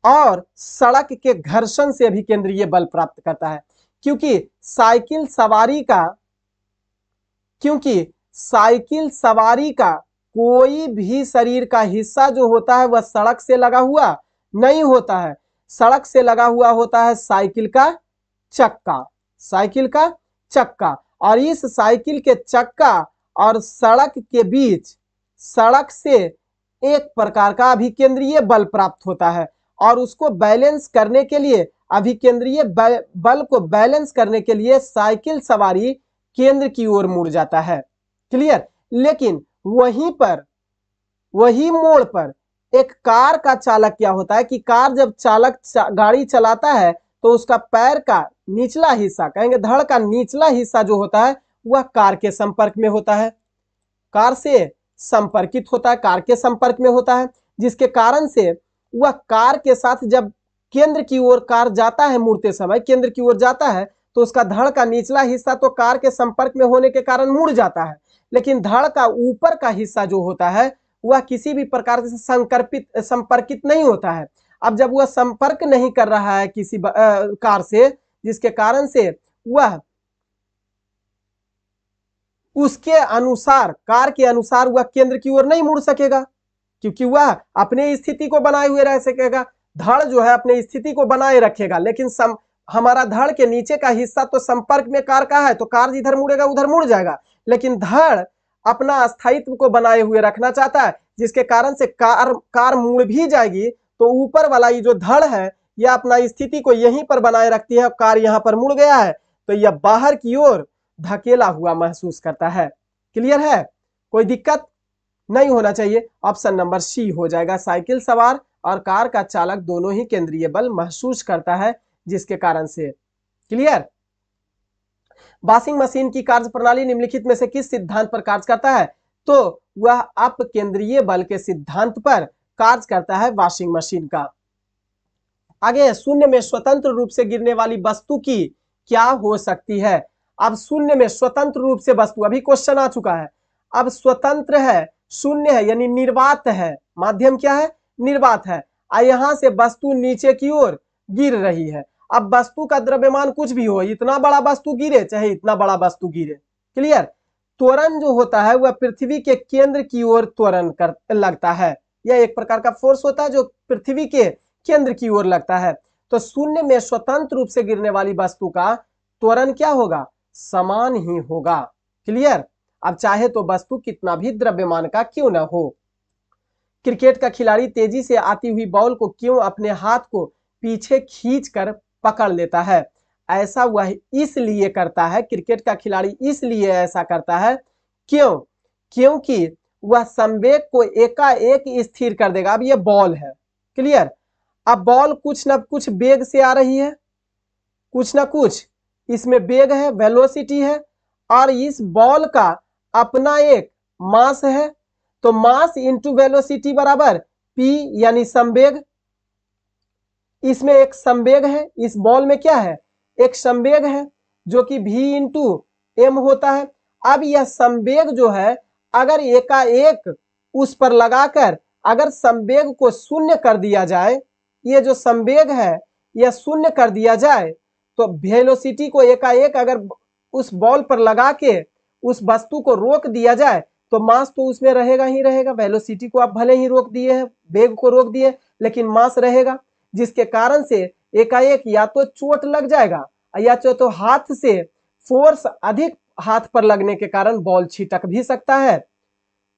और सड़क के घर्षण से भी केंद्रीय बल प्राप्त करता है क्योंकि साइकिल सवारी का क्योंकि साइकिल सवारी का कोई भी शरीर का हिस्सा जो होता है वह सड़क से लगा हुआ नहीं होता है सड़क से लगा हुआ होता है साइकिल का चक्का साइकिल का चक्का और इस साइकिल के चक्का और सड़क के बीच सड़क से एक प्रकार का अभिकेंद्रीय बल प्राप्त होता है और उसको बैलेंस करने के लिए अभिकेंद्रीय बल को बैलेंस करने के लिए साइकिल सवारी केंद्र की ओर मुड़ जाता है क्लियर लेकिन वहीं पर वही मोड़ पर एक कार का चालक क्या होता है कि कार जब चालक गाड़ी चलाता है तो उसका पैर का निचला हिस्सा कहेंगे धड़ का निचला हिस्सा जो होता है वह कार के संपर्क में होता है कार से संपर्कित होता है कार के संपर्क में होता है जिसके कारण से वह कार के साथ जब केंद्र की ओर कार जाता है मुड़ते समय केंद्र की ओर जाता है तो उसका धड़ का निचला हिस्सा तो कार के संपर्क में होने के कारण मुड़ जाता है लेकिन धड़ का ऊपर का हिस्सा जो होता है वह किसी भी प्रकार से संकर्पित संपर्कित नहीं होता है अब जब वह संपर्क नहीं कर रहा है किसी आ, कार से जिसके कारण से वह उसके अनुसार कार के अनुसार वह केंद्र की ओर नहीं मुड़ सकेगा क्योंकि वह अपने स्थिति को बनाए हुए रह सकेगा धड़ जो है अपनी स्थिति को बनाए रखेगा लेकिन सम, हमारा धड़ के नीचे का हिस्सा तो संपर्क में कार का है तो कार जिधर मुड़ेगा उधर मुड़ जाएगा लेकिन धड़ अपना अस्थायित्व को बनाए हुए रखना चाहता है जिसके कारण से कार कार मुड़ भी जाएगी तो ऊपर वाला ये जो धड़ है यह अपना स्थिति को यहीं पर बनाए रखती है कार यहाँ पर मुड़ गया है तो यह बाहर की ओर धकेला हुआ महसूस करता है क्लियर है कोई दिक्कत नहीं होना चाहिए ऑप्शन नंबर सी हो जाएगा साइकिल सवार और कार का चालक दोनों ही केंद्रीय बल महसूस करता है जिसके कारण से क्लियर वॉशिंग मशीन की कार्य प्रणाली निम्नलिखित में से किस सिद्धांत पर कार्य करता है तो वह अप केंद्रीय बल के सिद्धांत पर कार्य करता है वॉशिंग मशीन का आगे शून्य में स्वतंत्र रूप से गिरने वाली वस्तु की क्या हो सकती है अब शून्य में स्वतंत्र रूप से वस्तु अभी क्वेश्चन आ चुका है अब स्वतंत्र है शून्य है यानी निर्वात है माध्यम क्या है निर्वात है और यहां से वस्तु नीचे की ओर गिर रही है अब वस्तु का द्रव्यमान कुछ भी हो इतना बड़ा वस्तु गिरे चाहे इतना बड़ा वस्तु गिरे क्लियर त्वरण जो होता है वह पृथ्वी के केंद्र की ओर त्वरण कर लगता है यह एक प्रकार का फोर्स होता है जो पृथ्वी के केंद्र की ओर लगता है तो शून्य में स्वतंत्र रूप से गिरने वाली वस्तु का त्वरण क्या होगा समान ही होगा क्लियर अब चाहे तो वस्तु कितना भी द्रव्यमान का क्यों ना हो क्रिकेट का खिलाड़ी तेजी से आती हुई बॉल को क्यों अपने हाथ को पीछे खींच कर पकड़ लेता है ऐसा वह इसलिए करता है क्रिकेट का खिलाड़ी इसलिए ऐसा करता है क्यों क्योंकि वह संवेग को एकाएक स्थिर कर देगा अब ये बॉल है क्लियर अब बॉल कुछ ना कुछ वेग से आ रही है कुछ ना कुछ इसमें वेग है वेलोसिटी है और इस बॉल का अपना एक मास है तो मास इंटू वेलोसिटी बराबर पी यानी संवेग इसमें एक संवेग है इस बॉल में क्या है एक संवेग है जो कि भी इंटू एम होता है अब यह संवेग जो है अगर एकाएक उस पर लगाकर अगर संवेग को शून्य कर दिया जाए ये जो संवेग है यह शून्य कर दिया जाए तो वेलोसिटी को एकाएक अगर उस बॉल पर लगा के उस वस्तु को रोक दिया जाए तो मास तो उसमें रहेगा ही रहेगा वेलोसिटी को आप भले ही रोक दिए हैं वेग को रोक दिए लेकिन मास रहेगा जिसके कारण से एकाएक या तो चोट लग जाएगा या तो, तो हाथ से फोर्स अधिक हाथ पर लगने के कारण बॉल छिटक भी सकता है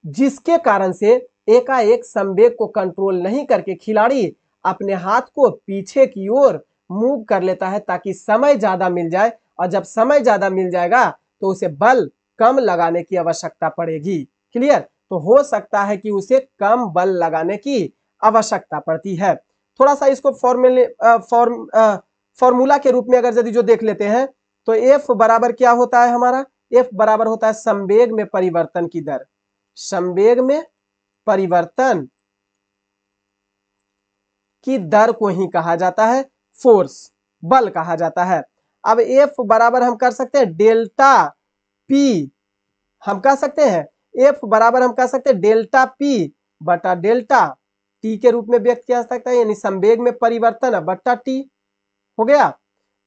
जिसके कारण से एकाएक संवेग को कंट्रोल नहीं करके खिलाड़ी अपने हाथ को पीछे की ओर मूव कर लेता है ताकि समय ज्यादा मिल जाए और जब समय ज्यादा मिल जाएगा तो उसे बल कम लगाने की आवश्यकता पड़ेगी क्लियर तो हो सकता है कि उसे कम बल लगाने की आवश्यकता पड़ती है थोड़ा सा इसको फॉर्मूले फॉर्म फॉर्मूला के रूप में अगर यदि जो देख लेते हैं तो एफ बराबर क्या होता है हमारा एफ बराबर होता है संवेग में परिवर्तन की दर संवेग में परिवर्तन की दर को ही कहा जाता है फोर्स बल कहा जाता है अब एफ बराबर हम कर सकते हैं डेल्टा पी हम कह सकते हैं एफ बराबर हम कह सकते हैं डेल्टा पी बटा डेल्टा टी के रूप में व्यक्त किया जा सकता है यानी संवेग में परिवर्तन बट्टा टी हो गया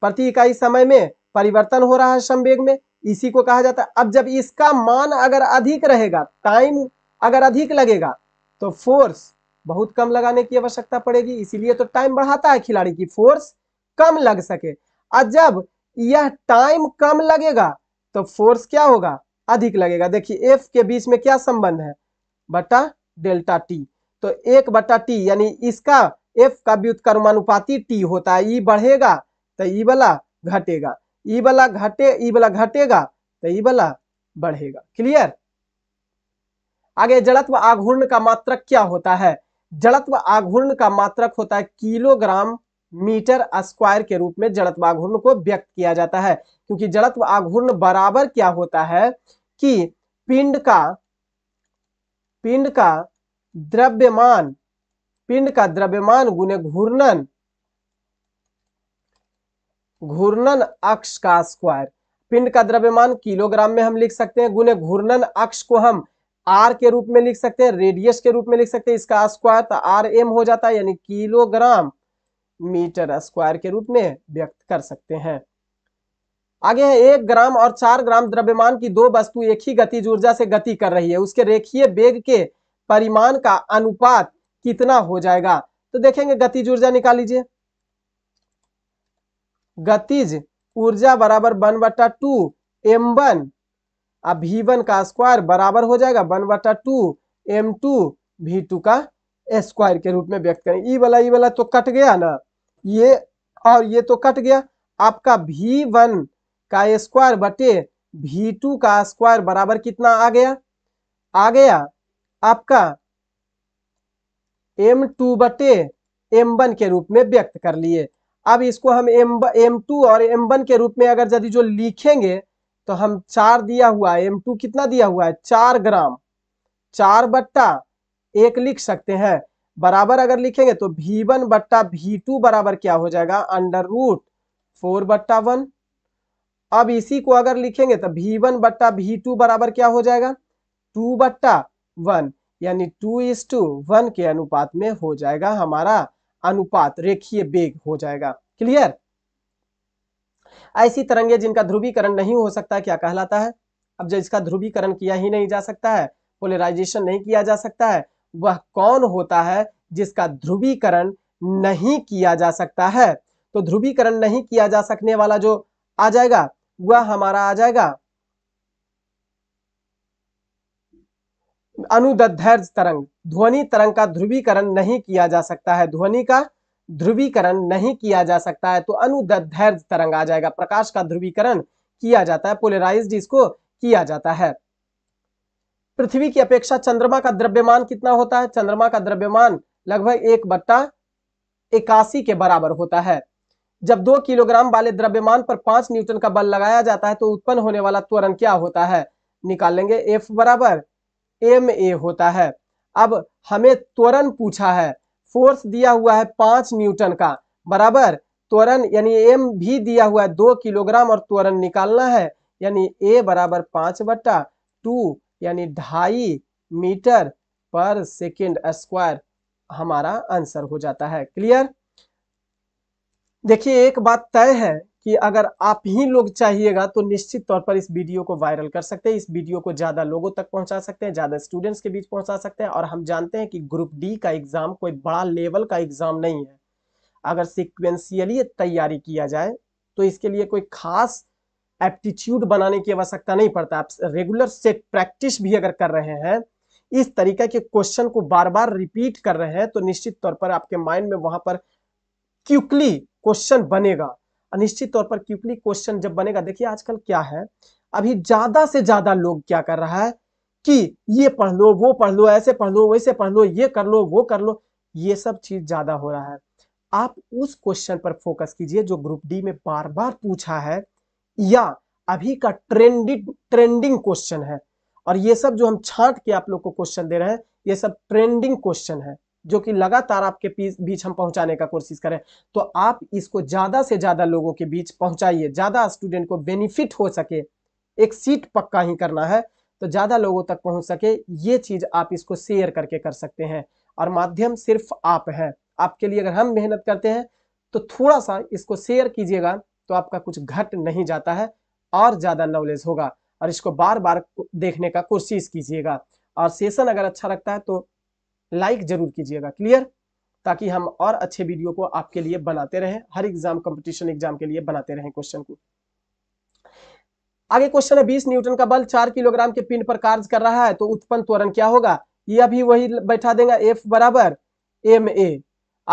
प्रति इकाई समय में परिवर्तन हो रहा है संवेग में इसी को कहा जाता है अब जब इसका मान अगर अधिक रहेगा टाइम अगर अधिक लगेगा तो फोर्स बहुत कम लगाने की आवश्यकता पड़ेगी इसीलिए तो टाइम बढ़ाता है खिलाड़ी की फोर्स कम लग सके और जब यह टाइम कम लगेगा तो फोर्स क्या होगा अधिक लगेगा देखिए एफ के बीच में क्या संबंध है बटा डेल्टा टी तो एक बटा टी यानी इसका एफ का व्युत्कर्मानुपाती टी होता है ई e बढ़ेगा तो ई e वाला घटेगा ई वाला घटे ई वाला घटेगा तो ई वाला बढ़ेगा क्लियर आगे जड़त्व आघूर्ण का मात्रक क्या होता है जड़त्व आघूर्ण का मात्रक होता है किलोग्राम मीटर स्क्वायर के रूप में जड़त्व आघूर्ण को व्यक्त किया जाता है क्योंकि जड़त्व आघूर्ण बराबर क्या होता है कि पिंड का पिंड का द्रव्यमान पिंड का द्रव्यमान गुने घूर्णन घूर्णन अक्ष का स्क्वायर पिंड का द्रव्यमान किलोग्राम में हम लिख सकते हैं गुने घूर्णन अक्ष को हम आर के रूप में लिख सकते हैं रेडियस के रूप में लिख सकते हैं इसका स्क्वायर तो आर एम हो जाता है यानी किलोग्राम मीटर स्क्वायर के रूप में व्यक्त कर सकते हैं आगे है एक ग्राम और चार ग्राम द्रव्यमान की दो वस्तु एक ही गतिज ऊर्जा से गति कर रही है उसके रेखीय वेग के परिमाण का अनुपात कितना हो जाएगा तो देखेंगे गतिज ऊर्जा निकाल लीजिए गतिज ऊर्जा बराबर वन बटा टू एम वन अब भी वन का स्क्वायर बराबर हो जाएगा वन बटा two M two V two का स्क्वायर के रूप में व्यक्त करें ई e वाला ई e वाला तो कट गया ना ये और ये तो कट गया आपका भी वन का स्क्वायर बटे भी टू का स्क्वायर बराबर कितना आ गया आ गया आपका एम टू बटे एम वन के रूप में व्यक्त कर लिए अब इसको हम एम एम टू और एम वन के रूप में अगर यदि जो लिखेंगे तो हम चार दिया हुआ है एम टू कितना दिया हुआ है चार ग्राम चार बट्टा एक लिख सकते हैं बराबर अगर लिखेंगे तो भी वन बट्टा भी टू बराबर क्या हो जाएगा अंडर रूट फोर बट्टा वन अब इसी को अगर लिखेंगे तो भी वन बट्टा भी टू बराबर क्या हो जाएगा टू बट्टा वन यानी टू इज टू वन के अनुपात में हो जाएगा हमारा अनुपात रेखीय वेग हो जाएगा क्लियर ऐसी तरंगे जिनका ध्रुवीकरण नहीं हो सकता क्या कहलाता है अब जिसका ध्रुवीकरण किया ही नहीं जा सकता है पोलराइजेशन नहीं किया जा सकता है वह कौन होता है जिसका ध्रुवीकरण नहीं किया जा सकता है तो ध्रुवीकरण नहीं किया जा सकने वाला जो आ जाएगा वह हमारा आ जाएगा अनुदध्यर्ज तरंग ध्वनि तरंग का ध्रुवीकरण नहीं किया जा सकता है ध्वनि का ध्रुवीकरण नहीं किया जा सकता है तो अनुदध्यर्ज तरंग आ जाएगा प्रकाश का ध्रुवीकरण किया जाता है पोलराइज इसको किया जाता है पृथ्वी की अपेक्षा चंद्रमा का द्रव्यमान कितना होता है चंद्रमा का द्रव्यमान लगभग एक बट्टा इक्यासी के बराबर होता है जब दो किलोग्राम वाले द्रव्यमान पर पांच न्यूटन का बल लगाया जाता है तो उत्पन्न होने वाला त्वरण क्या होता है निकालेंगे एफ बराबर एम ए होता है अब हमें त्वरण पूछा है फोर्स दिया हुआ है पांच न्यूटन का बराबर त्वरण यानी एम भी दिया हुआ है दो किलोग्राम और त्वरण निकालना है यानी ए बराबर पांच बट्टा टू यानी ढाई मीटर पर सेकेंड स्क्वायर हमारा आंसर हो जाता है क्लियर देखिए एक बात तय है कि अगर आप ही लोग चाहिएगा तो निश्चित तौर पर इस वीडियो को वायरल कर सकते हैं इस वीडियो को ज़्यादा लोगों तक पहुंचा सकते हैं ज़्यादा स्टूडेंट्स के बीच पहुंचा सकते हैं और हम जानते हैं कि ग्रुप डी का एग्ज़ाम कोई बड़ा लेवल का एग्ज़ाम नहीं है अगर सिक्वेंशियली तैयारी किया जाए तो इसके लिए कोई खास एप्टीट्यूड बनाने की आवश्यकता नहीं पड़ता आप रेगुलर सेट प्रैक्टिस भी अगर कर रहे हैं इस तरीके के क्वेश्चन को बार बार रिपीट कर रहे हैं तो निश्चित तौर पर आपके माइंड में वहां पर क्विकली क्वेश्चन बनेगा निश्चित तौर पर क्यूपली क्वेश्चन जब बनेगा देखिए आजकल क्या है अभी ज्यादा से ज्यादा लोग क्या कर रहा है कि ये पढ़ लो वो पढ़ लो ऐसे पढ़ लो वैसे पढ़ लो ये कर लो वो कर लो ये सब चीज ज्यादा हो रहा है आप उस क्वेश्चन पर फोकस कीजिए जो ग्रुप डी में बार बार पूछा है या अभी का ट्रेंडिंग ट्रेंडिंग क्वेश्चन है और ये सब जो हम छांट के आप लोग को क्वेश्चन दे रहे हैं ये सब ट्रेंडिंग क्वेश्चन है जो कि लगातार आपके बीच हम पहुंचाने का कोशिश करें तो आप इसको ज़्यादा से ज़्यादा लोगों के बीच पहुंचाइए ज़्यादा स्टूडेंट को बेनिफिट हो सके एक सीट पक्का ही करना है तो ज़्यादा लोगों तक पहुंच सके ये चीज़ आप इसको शेयर करके कर सकते हैं और माध्यम सिर्फ आप हैं आपके लिए अगर हम मेहनत करते हैं तो थोड़ा सा इसको शेयर कीजिएगा तो आपका कुछ घट नहीं जाता है और ज़्यादा नॉलेज होगा और इसको बार बार देखने का कोशिश कीजिएगा और सेशन अगर अच्छा लगता है तो लाइक जरूर कीजिएगा क्लियर ताकि हम और अच्छे वीडियो को आपके लिए बनाते रहें हर एग्जाम कंपटीशन एग्जाम के लिए बनाते रहें क्वेश्चन को आगे क्वेश्चन है बीस न्यूटन का बल चार किलोग्राम के पिंड पर कार्य कर रहा है तो उत्पन्न त्वरण क्या होगा यह भी वही बैठा देगा एफ बराबर एम ए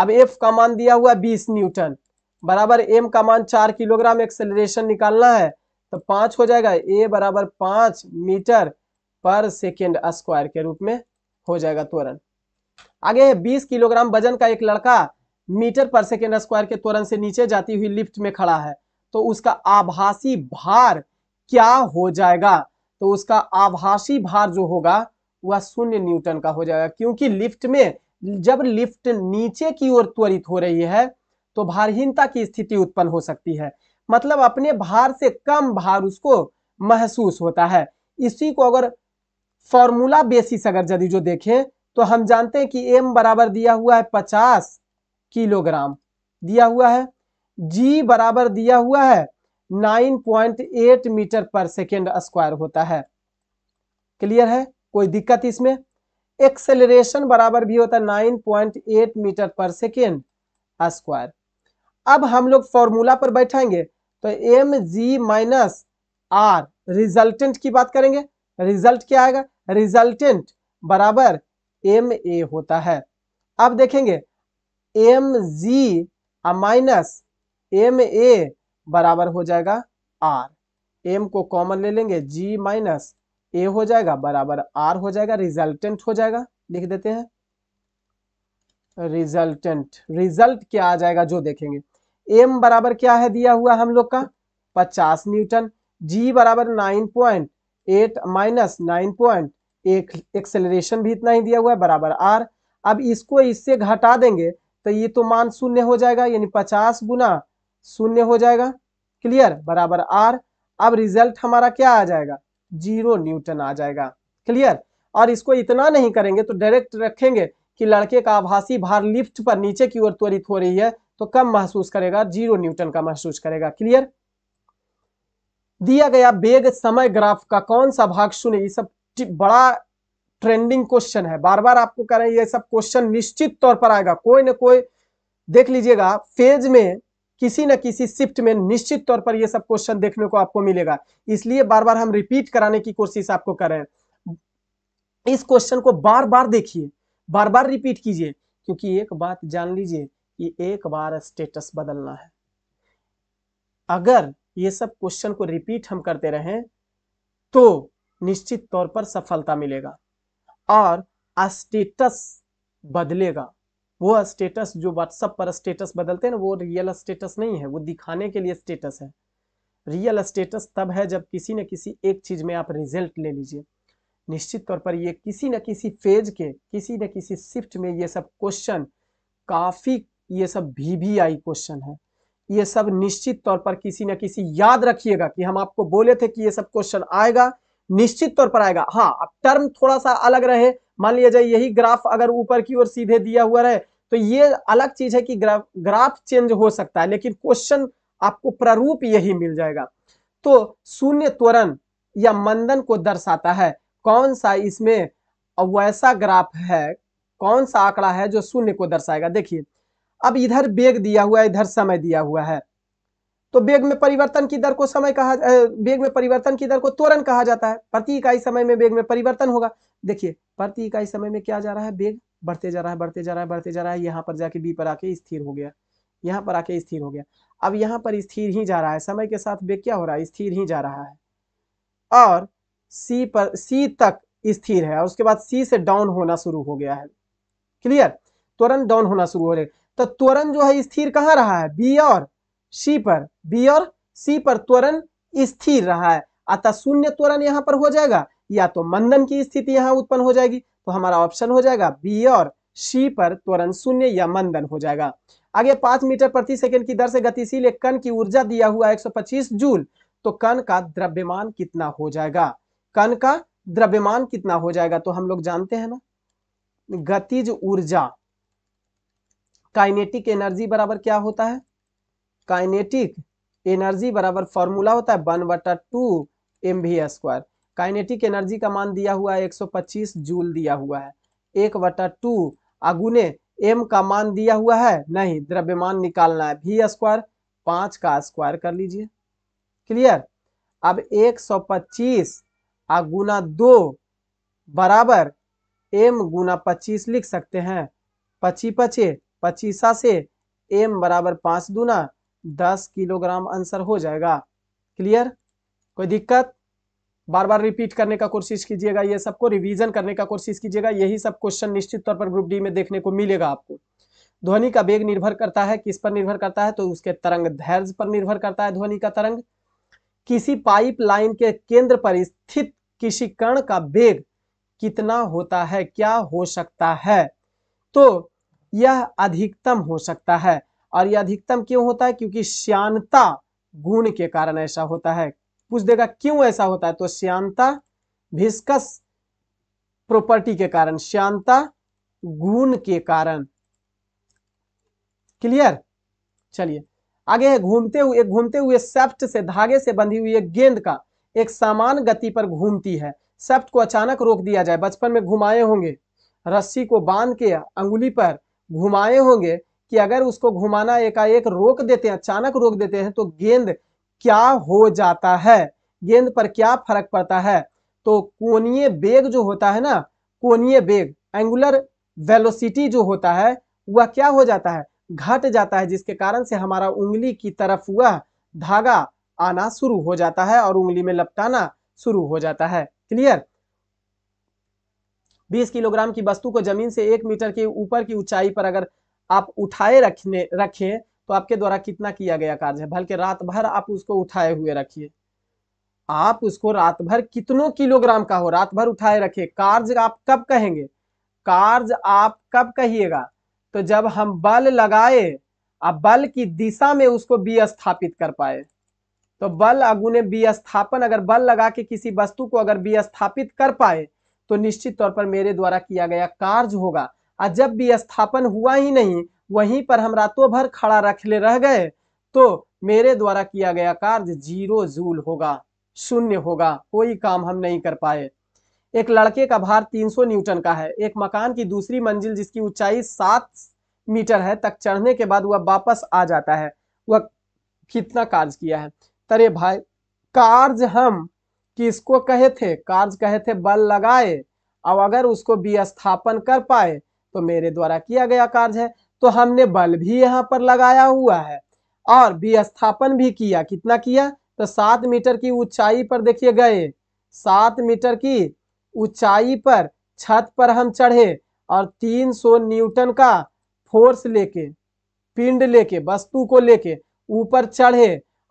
अब एफ का मान दिया हुआ बीस न्यूटन बराबर एम का मान चार किलोग्राम एक्सेलरेशन निकालना है तो पांच हो जाएगा ए बराबर पांच मीटर पर सेकेंड स्क्वायर के रूप में हो जाएगा त्वरण आगे है बीस किलोग्राम वजन का एक लड़का मीटर पर सेकेंड स्क्वायर के त्वरण से नीचे जाती हुई लिफ्ट में खड़ा है तो उसका आभासी भार क्या हो जाएगा तो उसका आभासी भार जो होगा वह शून्य न्यूटन का हो जाएगा क्योंकि लिफ्ट में जब लिफ्ट नीचे की ओर त्वरित हो रही है तो भारहीनता की स्थिति उत्पन्न हो सकती है मतलब अपने भार से कम भार उसको महसूस होता है इसी को अगर फॉर्मूला बेसिस अगर यदि जो देखें तो हम जानते हैं कि एम बराबर दिया हुआ है पचास किलोग्राम दिया हुआ है जी बराबर दिया हुआ है नाइन पॉइंट एट मीटर पर सेकेंड स्क्वायर होता है क्लियर है कोई दिक्कत इसमें एक्सेलरेशन बराबर भी होता है नाइन पॉइंट एट मीटर पर सेकेंड स्क्वायर अब हम लोग फॉर्मूला पर बैठाएंगे तो M G minus R resultant की बात करेंगे रिजल्ट क्या आएगा रिजल्टेंट बराबर एम ए होता है अब देखेंगे M G minus M A बराबर हो जाएगा आर एम को कॉमन ले लेंगे जी माइनस ए हो जाएगा बराबर आर हो जाएगा रिजल्टेंट हो जाएगा लिख देते हैं रिजल्टेंट रिजल्ट क्या आ जाएगा जो देखेंगे एम बराबर क्या है दिया हुआ हम लोग का पचास न्यूटन जी बराबर nine point eight minus nine point एक एक्सेलरेशन भी इतना ही दिया हुआ है बराबर आर अब इसको इससे घटा देंगे तो ये तो मान शून्य हो जाएगा यानी पचास गुना शून्य हो जाएगा क्लियर बराबर आर अब रिजल्ट हमारा क्या आ जाएगा जीरो न्यूटन आ जाएगा क्लियर और इसको इतना नहीं करेंगे तो डायरेक्ट रखेंगे कि लड़के का आभासी भार लिफ्ट पर नीचे की ओर त्वरित हो रही है तो कम महसूस करेगा जीरो न्यूटन का महसूस करेगा क्लियर दिया गया बेग समय ग्राफ का कौन सा भाग शून्य ये सब बड़ा ट्रेंडिंग क्वेश्चन है बार बार आपको कह रहे हैं ये सब क्वेश्चन निश्चित तौर पर आएगा कोई ना कोई देख लीजिएगा फेज में किसी न किसी शिफ्ट में निश्चित तौर पर ये सब क्वेश्चन देखने को आपको मिलेगा इसलिए बार बार हम रिपीट कराने की कोशिश आपको कर रहे हैं इस क्वेश्चन को बार बार देखिए बार बार रिपीट कीजिए क्योंकि एक बात जान लीजिए कि एक बार स्टेटस बदलना है अगर ये सब क्वेश्चन को रिपीट हम करते रहें तो निश्चित तौर पर सफलता मिलेगा और स्टेटस बदलेगा वो स्टेटस जो व्हाट्सएप पर स्टेटस बदलते हैं ना वो रियल स्टेटस नहीं है वो दिखाने के लिए स्टेटस है रियल स्टेटस तब है जब किसी न किसी एक चीज में आप रिजल्ट ले लीजिए निश्चित तौर पर ये किसी न किसी फेज के किसी न किसी शिफ्ट में ये सब क्वेश्चन काफी ये सब भी भी आई क्वेश्चन है ये सब निश्चित तौर पर किसी न किसी याद रखिएगा कि हम आपको बोले थे कि ये सब क्वेश्चन आएगा निश्चित तौर पर आएगा हाँ अब टर्म थोड़ा सा अलग रहे मान लिया जाए यही ग्राफ अगर ऊपर की ओर सीधे दिया हुआ रहे तो ये अलग चीज है कि ग्राफ ग्राफ चेंज हो सकता है लेकिन क्वेश्चन आपको प्रारूप यही मिल जाएगा तो शून्य त्वरण या मंदन को दर्शाता है कौन सा इसमें वैसा ग्राफ है कौन सा आंकड़ा है जो शून्य को दर्शाएगा देखिए अब इधर बेग दिया हुआ है इधर समय दिया हुआ है तो वेग में परिवर्तन की दर को समय कहा वेग में परिवर्तन की दर को त्वरण कहा जाता है प्रति इकाई समय में वेग में परिवर्तन होगा देखिए प्रति इकाई समय में क्या जा रहा है वेग बढ़ते जा रहा है बढ़ते जा रहा है बढ़ते जा रहा है यहाँ पर जाके बी पर आके स्थिर हो गया यहाँ पर आके स्थिर हो गया अब यहाँ पर स्थिर ही जा रहा है समय के साथ वेग क्या हो रहा है स्थिर ही जा रहा है और सी पर सी तक स्थिर है और उसके बाद सी से डाउन होना शुरू हो गया है क्लियर त्वरण डाउन होना शुरू हो गया तो त्वरण जो है स्थिर कहाँ रहा है बी और सी पर बी और सी पर त्वरण स्थिर रहा है अतः शून्य त्वरण यहाँ पर हो जाएगा या तो मंदन की स्थिति यहाँ उत्पन्न हो जाएगी तो हमारा ऑप्शन हो जाएगा बी और सी पर त्वरण शून्य या मंदन हो जाएगा आगे पांच मीटर प्रति सेकंड की दर से गतिशील एक कण की ऊर्जा दिया हुआ 125 जूल तो कण का द्रव्यमान कितना हो जाएगा कण का द्रव्यमान कितना हो जाएगा तो हम लोग जानते हैं ना गतिज ऊर्जा काइनेटिक एनर्जी बराबर क्या होता है काइनेटिक एनर्जी बराबर फॉर्मूला होता है वन वटा two M V square kinetic energy का मान दिया हुआ है 125 जूल दिया हुआ है एक बटा टू अगुने एम का मान दिया हुआ है नहीं द्रव्यमान निकालना है भी स्क्वायर पांच का स्क्वायर कर लीजिए क्लियर अब 125 गुना दो बराबर एम गुना पच्चीस लिख सकते हैं पची पचे पचीसा से एम बराबर पांच दूना दस किलोग्राम आंसर हो जाएगा क्लियर कोई दिक्कत बार बार रिपीट करने का कोशिश कीजिएगा ये सबको रिवीजन करने का कोशिश कीजिएगा यही सब क्वेश्चन निश्चित तौर पर ग्रुप डी में देखने को मिलेगा आपको ध्वनि का वेग निर्भर करता है किस पर निर्भर करता है तो उसके तरंग धैर्य पर निर्भर करता है ध्वनि का तरंग किसी पाइप लाइन के केंद्र पर स्थित किसी कण का वेग कितना होता है क्या हो सकता है तो यह अधिकतम हो सकता है और यह अधिकतम क्यों होता है क्योंकि श्यानता गुण के कारण ऐसा होता है पूछ देगा क्यों ऐसा होता है तो श्यानता भिस्कस प्रॉपर्टी के कारण श्यानता गुण के कारण क्लियर चलिए आगे घूमते हुए घूमते हुए सेफ्ट से धागे से बंधी हुई एक गेंद का एक समान गति पर घूमती है सेफ्ट को अचानक रोक दिया जाए बचपन में घुमाए होंगे रस्सी को बांध के अंगुली पर घुमाए होंगे कि अगर उसको घुमाना एकाएक रोक देते हैं अचानक रोक देते हैं तो गेंद क्या हो जाता है गेंद पर क्या फर्क पड़ता है तो कोनीय बेग जो होता है ना कोनीय बेग एंगुलर वेलोसिटी जो होता है वह क्या हो जाता है घट जाता है जिसके कारण से हमारा उंगली की तरफ वह धागा आना शुरू हो जाता है और उंगली में लपटाना शुरू हो जाता है क्लियर 20 किलोग्राम की वस्तु को जमीन से एक मीटर के ऊपर की ऊंचाई पर अगर आप उठाए रखने रखें तो आपके द्वारा कितना किया गया कार्य है बल्कि रात भर आप उसको उठाए हुए रखिए आप उसको रात भर कितनों किलोग्राम का हो रात भर उठाए रखिए कार्य आप कब कहेंगे कार्य आप कब कहिएगा तो जब हम बल लगाए अब बल की दिशा में उसको बी स्थापित कर पाए तो बल अगुने बी स्थापन अगर बल लगा के किसी वस्तु को अगर बी स्थापित कर पाए तो निश्चित तौर पर मेरे द्वारा किया गया कार्य होगा आ जब भी स्थापन हुआ ही नहीं वहीं पर हम रातों भर खड़ा रख ले रह गए तो मेरे द्वारा किया गया कार्य जीरो जूल होगा शून्य होगा कोई काम हम नहीं कर पाए एक लड़के का भार 300 न्यूटन का है एक मकान की दूसरी मंजिल जिसकी ऊंचाई सात मीटर है तक चढ़ने के बाद वह वापस आ जाता है वह कितना कार्य किया है तरे भाई कार्य हम किसको कहे थे कार्य कहे थे बल लगाए और अगर उसको विस्थापन कर पाए तो मेरे द्वारा किया गया कार्य है तो हमने बल भी यहाँ पर लगाया हुआ है और विस्थापन भी किया कितना किया तो सात मीटर की ऊंचाई पर देखिए गए सात मीटर की ऊंचाई पर छत पर हम चढ़े और 300 न्यूटन का फोर्स लेके पिंड लेके वस्तु को लेके ऊपर चढ़े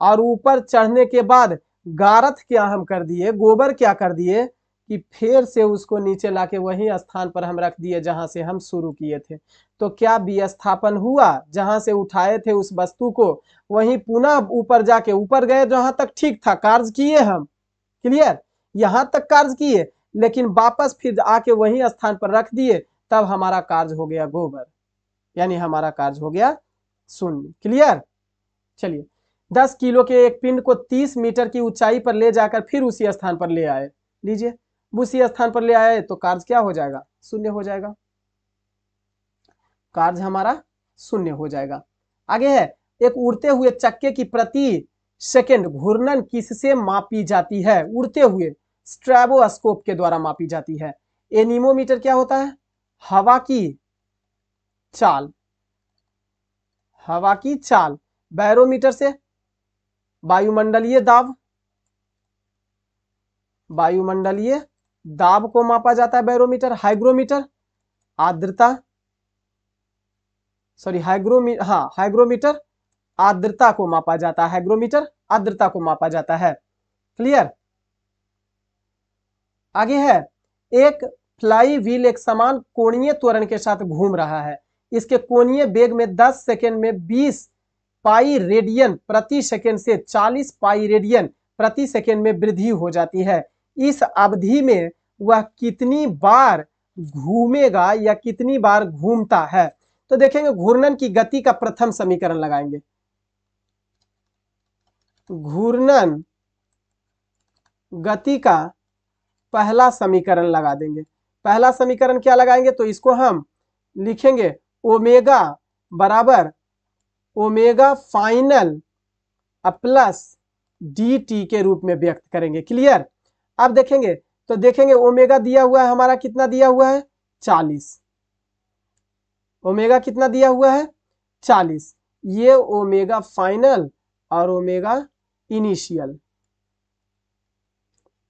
और ऊपर चढ़ने के बाद गारथ क्या हम कर दिए गोबर क्या कर दिए कि फिर से उसको नीचे लाके वही स्थान पर हम रख दिए जहाँ से हम शुरू किए थे तो क्या विस्थापन हुआ जहाँ से उठाए थे उस वस्तु को वहीं पुनः ऊपर जाके ऊपर गए जहाँ तक ठीक था कार्य किए हम क्लियर यहाँ तक कार्य किए लेकिन वापस फिर आके वही स्थान पर रख दिए तब हमारा कार्य हो गया गोबर यानी हमारा कार्य हो गया शून्य क्लियर चलिए दस किलो के एक पिंड को तीस मीटर की ऊंचाई पर ले जाकर फिर उसी स्थान पर ले आए लीजिए उसी स्थान पर ले आए तो कार्य क्या हो जाएगा शून्य हो जाएगा कार्य हमारा शून्य हो जाएगा आगे है एक उड़ते हुए चक्के की प्रति सेकेंड घूर्णन किससे मापी जाती है उड़ते हुए स्ट्रेबोस्कोप के द्वारा मापी जाती है एनीमोमीटर क्या होता है हवा की चाल हवा की चाल बैरोमीटर से वायुमंडलीय दाब वायुमंडलीय दाब को मापा जाता है बैरोमीटर हाइग्रोमीटर आर्द्रता सॉरी हाइग्रोमी हाँ हाइग्रोमीटर आर्द्रता को मापा जाता है हाइग्रोमीटर आर्द्रता को मापा जाता है क्लियर आगे है एक फ्लाई व्हील एक समान कोणीय त्वरण के साथ घूम रहा है इसके कोणीय बेग में 10 सेकेंड में 20 पाई रेडियन प्रति सेकेंड से 40 पाई रेडियन प्रति सेकेंड में वृद्धि हो जाती है इस अवधि में वह कितनी बार घूमेगा या कितनी बार घूमता है तो देखेंगे घूर्णन की गति का प्रथम समीकरण लगाएंगे घूर्णन गति का पहला समीकरण लगा देंगे पहला समीकरण क्या लगाएंगे तो इसको हम लिखेंगे ओमेगा बराबर omega final plus D T के रूप में व्यक्त करेंगे क्लियर आप देखेंगे तो देखेंगे ओमेगा दिया हुआ है हमारा कितना दिया हुआ है चालीस ओमेगा कितना दिया हुआ है चालीस ये ओमेगा फाइनल और ओमेगा इनिशियल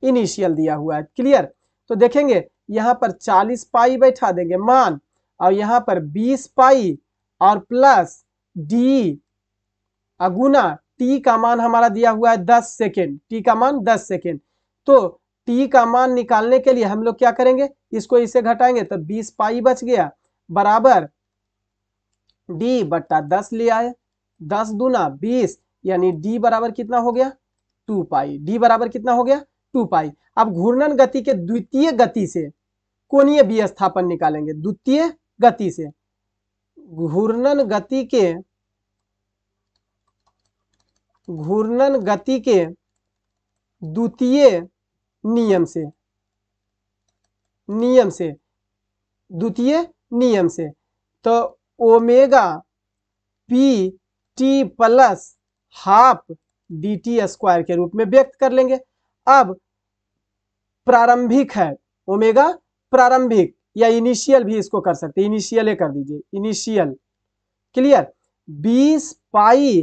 इनिशियल दिया हुआ है क्लियर तो देखेंगे यहां पर चालीस पाई बैठा देंगे मान और यहां पर बीस पाई और प्लस डी अगुना टी का मान हमारा दिया हुआ है दस सेकेंड टी का मान दस सेकेंड तो टी का मान निकालने के लिए हम लोग क्या करेंगे इसको इसे घटाएंगे तो बीस पाई बच गया बराबर डी बट्टा दस लिया है दस दूना बीस यानी डी बराबर कितना हो गया टू पाई डी बराबर कितना हो गया टू पाई अब घूर्णन गति के द्वितीय गति से कोणीय विस्थापन निकालेंगे द्वितीय गति से घूर्णन गति के घूर्णन गति के द्वितीय नियम से नियम से द्वितीय नियम से तो omega P T plus half D T square के रूप में व्यक्त कर लेंगे अब प्रारंभिक है ओमेगा प्रारंभिक या इनिशियल भी इसको कर सकते हैं इनिशियल कर दीजिए इनिशियल क्लियर 20 पाई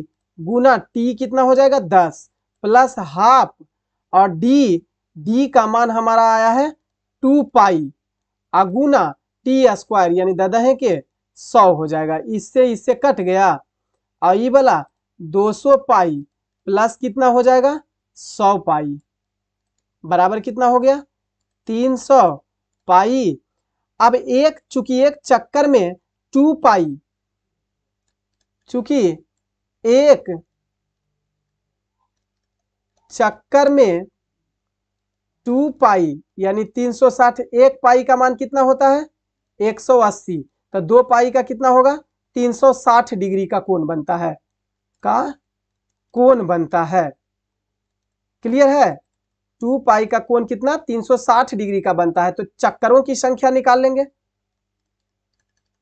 गुना टी कितना हो जाएगा 10 प्लस हाफ और डी डी का मान हमारा आया है टू पाई अगुना टी स्क्वायर यानी दादा है के सौ हो जाएगा इससे इससे कट गया और ये वाला दो सौ पाई प्लस कितना हो जाएगा सौ पाई बराबर कितना हो गया तीन सौ पाई अब एक चूंकि एक चक्कर में टू पाई चूंकि एक चक्कर में टू पाई यानी 360 एक पाई का मान कितना होता है 180 तो दो पाई का कितना होगा 360 डिग्री का कोण बनता है का कोण बनता है क्लियर है टू पाई का कोण कितना 360 डिग्री का बनता है तो चक्करों की संख्या निकाल लेंगे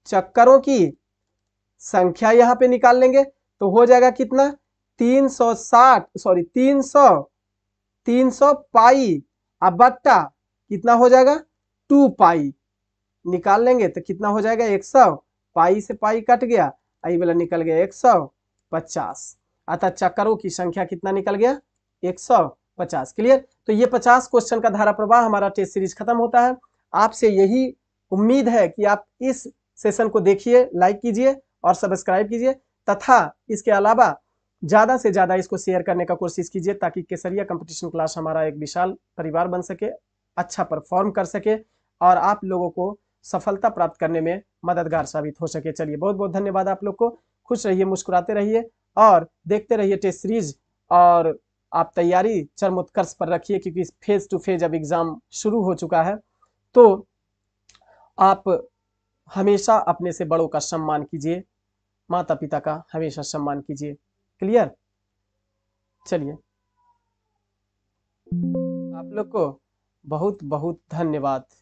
चक्करों की संख्या यहां पे निकाल लेंगे तो हो जाएगा कितना 360 सॉरी 300 300 पाई अब बट्टा कितना हो जाएगा टू पाई निकाल लेंगे तो कितना हो जाएगा एक सौ पाई से पाई कट गया आई वाला निकल गया एक सौ पचास अतः चक्करों की संख्या कितना निकल गया एक सौ पचास क्लियर तो ये पचास क्वेश्चन का धारा प्रवाह हमारा टेस्ट सीरीज खत्म होता है आपसे यही उम्मीद है कि आप इस सेशन को देखिए लाइक कीजिए और सब्सक्राइब कीजिए तथा इसके अलावा ज़्यादा से ज़्यादा इसको शेयर करने का कोशिश कीजिए ताकि केसरिया कंपटीशन क्लास हमारा एक विशाल परिवार बन सके अच्छा परफॉर्म कर सके और आप लोगों को सफलता प्राप्त करने में मददगार साबित हो सके चलिए बहुत बहुत धन्यवाद आप लोग को खुश रहिए मुस्कुराते रहिए और देखते रहिए टेस्ट सीरीज और आप तैयारी चरमोत्कर्ष पर रखिए क्योंकि फेज टू फेज अब एग्ज़ाम शुरू हो चुका है तो आप हमेशा अपने से बड़ों का सम्मान कीजिए माता पिता का हमेशा सम्मान कीजिए क्लियर चलिए आप लोग को बहुत बहुत धन्यवाद